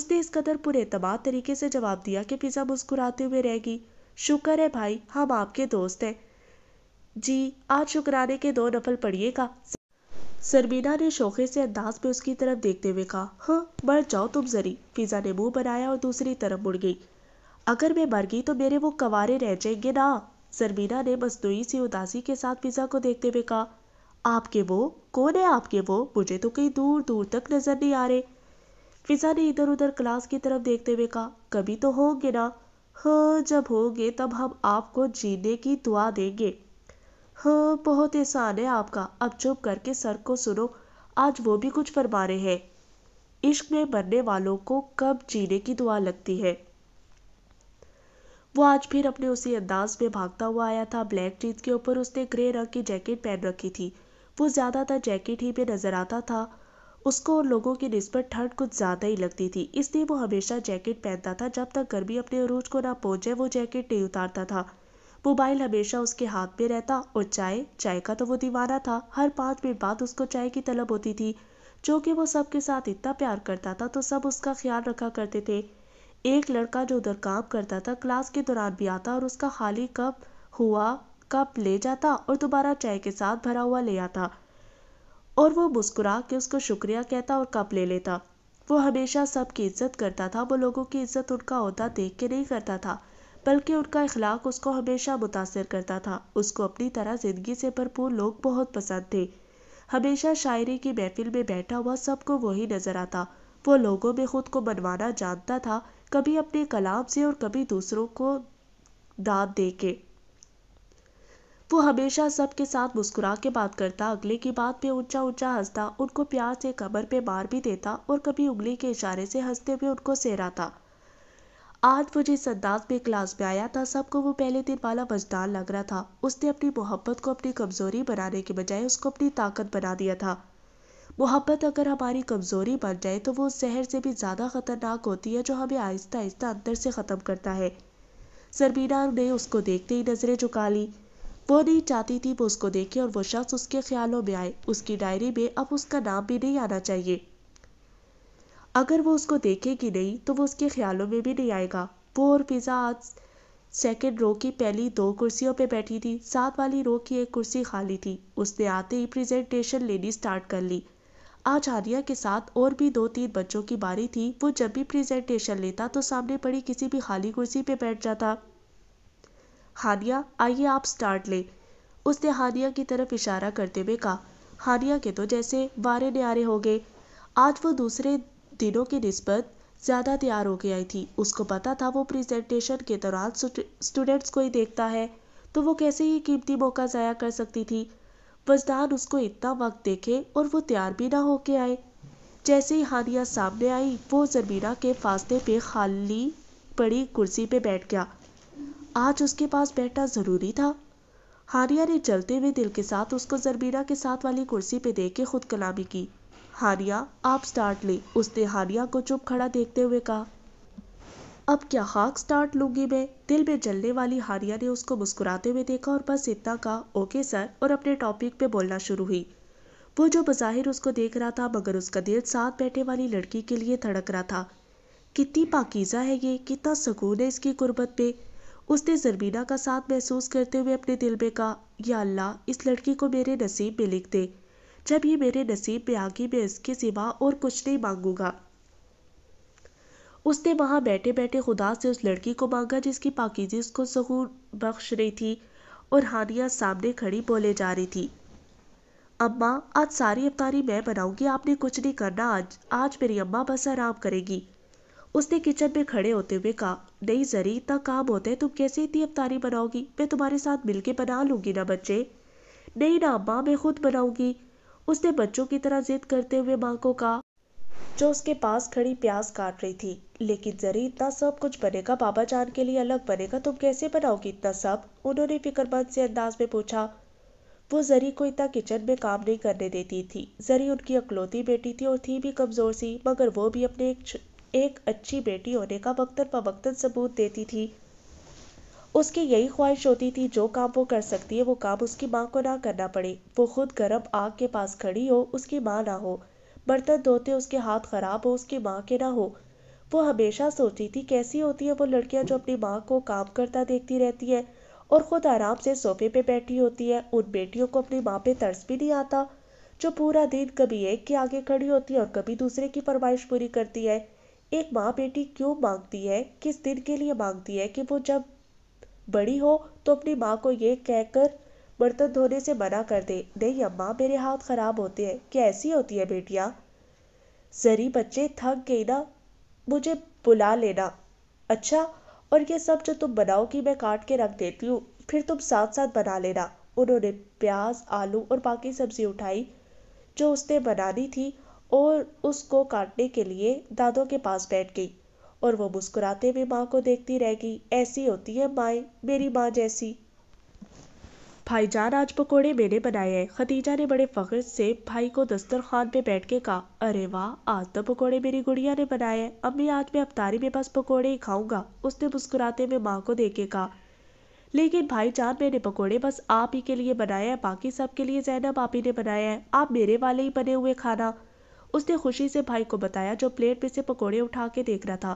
S1: उसने इस कदर पूरे तमाम तरीके से जवाब दिया कि फ़िज़ा मुस्कुराते हुए रहेगी शुक्र है भाई हम आपके दोस्त हैं जी आज शुक्राने के दो नफल पढ़िएगा सरमीना ने शोखे से अंदाज में उसकी तरफ देखते हुए कहा हाँ मर जाओ तुम जरी फिजा ने मुंह बनाया और दूसरी तरफ मुड़ गई अगर मैं मर गई तो मेरे वो कवारे रह जाएंगे ना सरमीना ने मजदूरी सी उदासी के साथ फिजा को देखते हुए कहा आपके वो कौन है आपके वो मुझे तो कहीं दूर दूर तक नजर नहीं आ रहे फिजा ने इधर उधर क्लास की तरफ देखते हुए कहा कभी तो होंगे ना ह हाँ, जब होंगे तब हम आपको जीने की दुआ देंगे ह हाँ, बहुत एहसान है आपका अब चुप करके सर को सुनो आज वो भी कुछ फरमा रहे हैं इश्क में मरने वालों को कब जीने की दुआ लगती है वो आज फिर अपने उसी अंदाज में भागता हुआ आया था ब्लैक जीन्स के ऊपर उसने ग्रे रंग की जैकेट पहन रखी थी वो ज़्यादातर जैकेट ही पे नज़र आता था उसको लोगों के नस्बत ठंड कुछ ज़्यादा ही लगती थी इसलिए वो हमेशा जैकेट पहनता था जब तक गर्मी अपने अरूज को ना पहुँचे वो जैकेट नहीं उतारता था मोबाइल हमेशा उसके हाथ में रहता और चाय चाय का तो वो दीवाना था हर पाँच मिनट बाद उसको चाय की तलब होती थी जो कि वो सबके साथ इतना प्यार करता था तो सब उसका ख्याल रखा करते थे एक लड़का जो उधर काम करता था क्लास के दौरान भी आता और उसका खाली कप हुआ कप ले जाता और दोबारा चाय के साथ भरा हुआ ले आता और वो मुस्कुरा के उसको शुक्रिया कहता और कप ले लेता वो हमेशा सब की इज्जत करता था वो लोगों की इज्जत उनका होता देख के नहीं करता था बल्कि उनका इखलाक उसको हमेशा मुतासर करता था उसको अपनी तरह ज़िंदगी से भरपूर लोग बहुत पसंद थे हमेशा शायरी की महफिल में बैठा हुआ सबको वही नज़र आता वो लोगों में खुद को बनवाना जानता था कभी अपने कलाम से और कभी दूसरों को दाद दे के वो हमेशा सबके साथ मुस्कुरा के बात करता अगले की बात पे ऊंचा ऊंचा हंसता उनको प्यार से कमर पे मार भी देता और कभी उंगली के इशारे से हंसते हुए उनको था आज वो जिस अंदाज में क्लास में आया था सबको वो पहले दिन वाला मजदार लग रहा था उसने अपनी मोहब्बत को अपनी कमज़ोरी बनाने के बजाय उसको अपनी ताकत बना दिया था मोहब्बत अगर हमारी कमज़ोरी बन जाए तो वो जहर से भी ज़्यादा ख़तरनाक होती है जो हमें आहिस्ता आहिस्ता अंदर से ख़त्म करता है सरबीना ने उसको देखते ही नज़रें झुका ली वो नहीं चाहती थी वो उसको देखे और वो शख्स उसके ख्यालों में आए उसकी डायरी में अब उसका नाम भी नहीं आना चाहिए अगर वो उसको देखेगी नहीं तो वो उसके ख्यालों में भी नहीं आएगा वो और फिजा आज सेकेंड रो की पहली दो कुर्सियों पे बैठी थी साथ वाली रो की एक कुर्सी खाली थी उसने आते ही प्रेजेंटेशन लेनी स्टार्ट कर ली आज आर्या के साथ और भी दो तीन बच्चों की बारी थी वो जब भी प्रेजेंटेशन लेता तो सामने पड़ी किसी भी खाली कुर्सी पे बैठ जाता हानिया आइए आप स्टार्ट लें उसने हानिया की तरफ इशारा करते हुए कहा हानिया के तो जैसे वारे न्यारे हो गए आज वो दूसरे दिनों की नस्बत ज़्यादा तैयार होके आई थी उसको पता था वो प्रेजेंटेशन के दौरान स्टूडेंट्स को ही देखता है तो वो कैसे ये कीमती मौका ज़ाया कर सकती थी वजदान उसको इतना वक्त देखे और वो तैयार भी ना होके आए जैसे ही हानिया सामने आई वो जरमीना के फास्ते पे खाली पड़ी कुर्सी पे बैठ गया आज उसके पास बैठना ज़रूरी था हारिया ने जलते हुए दिल के साथ उसको जरबीरा के साथ वाली कुर्सी पे देख के खुद कलामी की हारिया आप स्टार्ट ले उसने हारिया को चुप खड़ा देखते हुए कहा अब क्या खाक स्टार्ट लूंगी मैं दिल में जलने वाली हारिया ने उसको मुस्कुराते हुए देखा और बस इतना कहा ओके सर और अपने टॉपिक पे बोलना शुरू हुई वो जो बाहिर उसको देख रहा था मगर उसका दिल साथ बैठे वाली लड़की के लिए धड़क रहा था कितनी पाकिज़ा है ये कितना सुकून है इसकी गुर्बत पे उसने जरमीना का साथ महसूस करते हुए अपने दिल में कहा या अल्लाह इस लड़की को मेरे नसीब में लिख दे जब ये मेरे नसीब में आगी मैं इसके सिवा और कुछ नहीं मांगूंगा उसने वहाँ बैठे बैठे खुदा से उस लड़की को मांगा जिसकी पाकिजी उसको सहूर बख्श रही थी और हानिया सामने खड़ी बोले जा रही थी अम्मा आज सारी अफ्तारी मैं बनाऊंगी आपने कुछ नहीं करना आज आज मेरी अम्मा बस आराम करेगी उसने किचन में खड़े होते हुए कहा नहीं जरी इतना काम होता है तुम कैसे इतनी अफ्तारी बनाओगी मैं तुम्हारे साथ मिलके बना लूँगी ना बच्चे नहीं ना अम्मा मैं खुद बनाऊँगी उसने बच्चों की तरह जिद करते हुए माँ को कहा जो उसके पास खड़ी प्याज काट रही थी लेकिन जरी इतना सब कुछ बनेगा बाबा जान के लिए अलग बनेगा तुम कैसे बनाओगी इतना सब उन्होंने फिक्रमंद से अंदाज में पूछा वो जरी को इतना किचन में काम नहीं करने देती थी जरी उनकी अकलौती बेटी थी और थी भी कमज़ोर सी मगर वो भी अपने एक एक अच्छी बेटी होने का वक्तन बवक्तन सबूत देती थी उसकी यही ख्वाहिश होती थी जो काम वो कर सकती है वो काम उसकी माँ को ना करना पड़े वो खुद गर्म आग के पास खड़ी हो उसकी माँ ना हो बर्तन धोते उसके हाथ ख़राब हो उसकी माँ के ना हो वो हमेशा सोचती थी कैसी होती है वो लड़कियाँ जो अपनी माँ को काम करता देखती रहती है और ख़ुद आराम से सोफे पे बैठी होती है उन बेटियों को अपनी माँ पे तरस भी नहीं आता जो पूरा दिन कभी एक के आगे खड़ी होती है और कभी दूसरे की फरमाइश पूरी करती है एक माँ बेटी क्यों मांगती है किस दिन के लिए मांगती है कि वो जब बड़ी हो तो अपनी माँ को ये कहकर बर्तन धोने से मना कर दे नहीं अम्मा मेरे हाथ खराब होते हैं क्या ऐसी होती है बेटियाँ जरी बच्चे थक गई ना मुझे बुला लेना अच्छा और ये सब जो तुम बनाओगी मैं काट के रख देती हूँ फिर तुम साथ साथ बना लेना उन्होंने प्याज आलू और बाकी सब्जी उठाई जो उसने बनानी थी और उसको काटने के लिए दादों के पास बैठ गई और वो मुस्कुराते हुए माँ को देखती रह गई ऐसी होती है माएँ मेरी माँ जैसी भाईजान आज पकौड़े मैंने बनाए हैं खदीजा ने बड़े फख्र से भाई को दस्तरखान पे बैठ के कहा अरे वाह आज तो पकौड़े मेरी गुड़िया ने बनाए हैं अम्मी आज मैं अफतारी में बस पकौड़े ही खाऊंगा उसने मुस्कुराते हुए माँ को देखे कहा लेकिन भाईजान मैंने पकौड़े बस आप ही के लिए बनाए हैं बाकी सब के लिए जैनब आप ही ने बनाया है आप मेरे वाले ही बने हुए खाना उसने खुशी से भाई को बताया जो प्लेट में से पकौड़े उठा के देख रहा था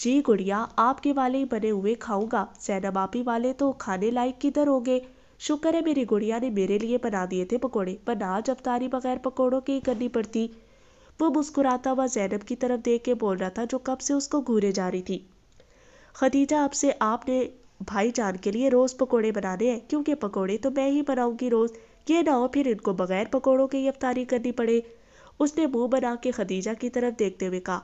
S1: जी गुड़िया आपके वाले ही बने हुए खाऊंगा सैनम आप ही वाले तो खाने लायक किधर होंगे शुक्र है मेरी गुड़िया ने मेरे लिए बना दिए थे पकौड़े पर ना अफ्तारी बगैर पकौड़ों की करनी पड़ती वो मुस्कुराता हुआ जैनब की तरफ देख के बोल रहा था जो कब से उसको घूरे जा रही थी खदीजा आपसे आपने भाई जान के लिए रोज़ पकोड़े बनाने हैं क्योंकि पकोड़े तो मैं ही बनाऊंगी रोज़ ये ना हो फिर इनको बगैर पकोड़ों के ही अफ्तारी करनी पड़े उसने मुंह बना के खदीजा की तरफ देखते हुए कहा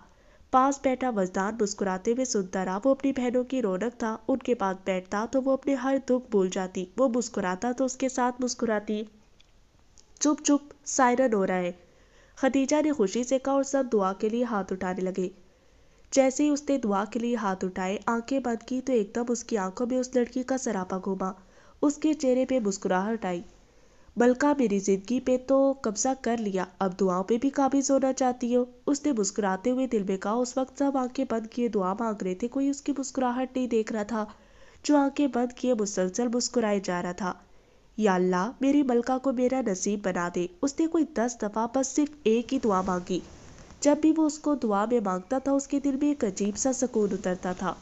S1: पास बैठा वजदान मुस्कुराते हुए सुनता रहा वो अपनी बहनों की रौनक था उनके पास बैठता तो वो अपने हर दुख भूल जाती वो मुस्कुराता तो उसके साथ मुस्कुराती चुप चुप सायरन हो रहा है खदीजा ने खुशी से कहा और सब दुआ के लिए हाथ उठाने लगे जैसे ही उसने दुआ के लिए हाथ उठाए आंखें बंद की तो एकदम उसकी आंखों में उस लड़की का सरापा घूमा उसके चेहरे पे मुस्कुराहट आई मलका मेरी जिंदगी पे तो कब्जा कर लिया अब दुआओं पे भी काबिज होना चाहती हो उसने मुस्कुराते हुए दिल में कहा उस वक्त सब आंखें बंद किए दुआ मांग रहे थे कोई उसकी मुस्कुराहट नहीं देख रहा था जो आंखें बंद किए मुसलसल मुस्कुराए जा रहा था या अल्लाह मेरी मलका को मेरा नसीब बना दे उसने कोई दस दफ़ा बस सिर्फ एक ही दुआ मांगी जब भी वो उसको दुआ में मांगता था उसके दिल में एक अजीब सा सुकून उतरता था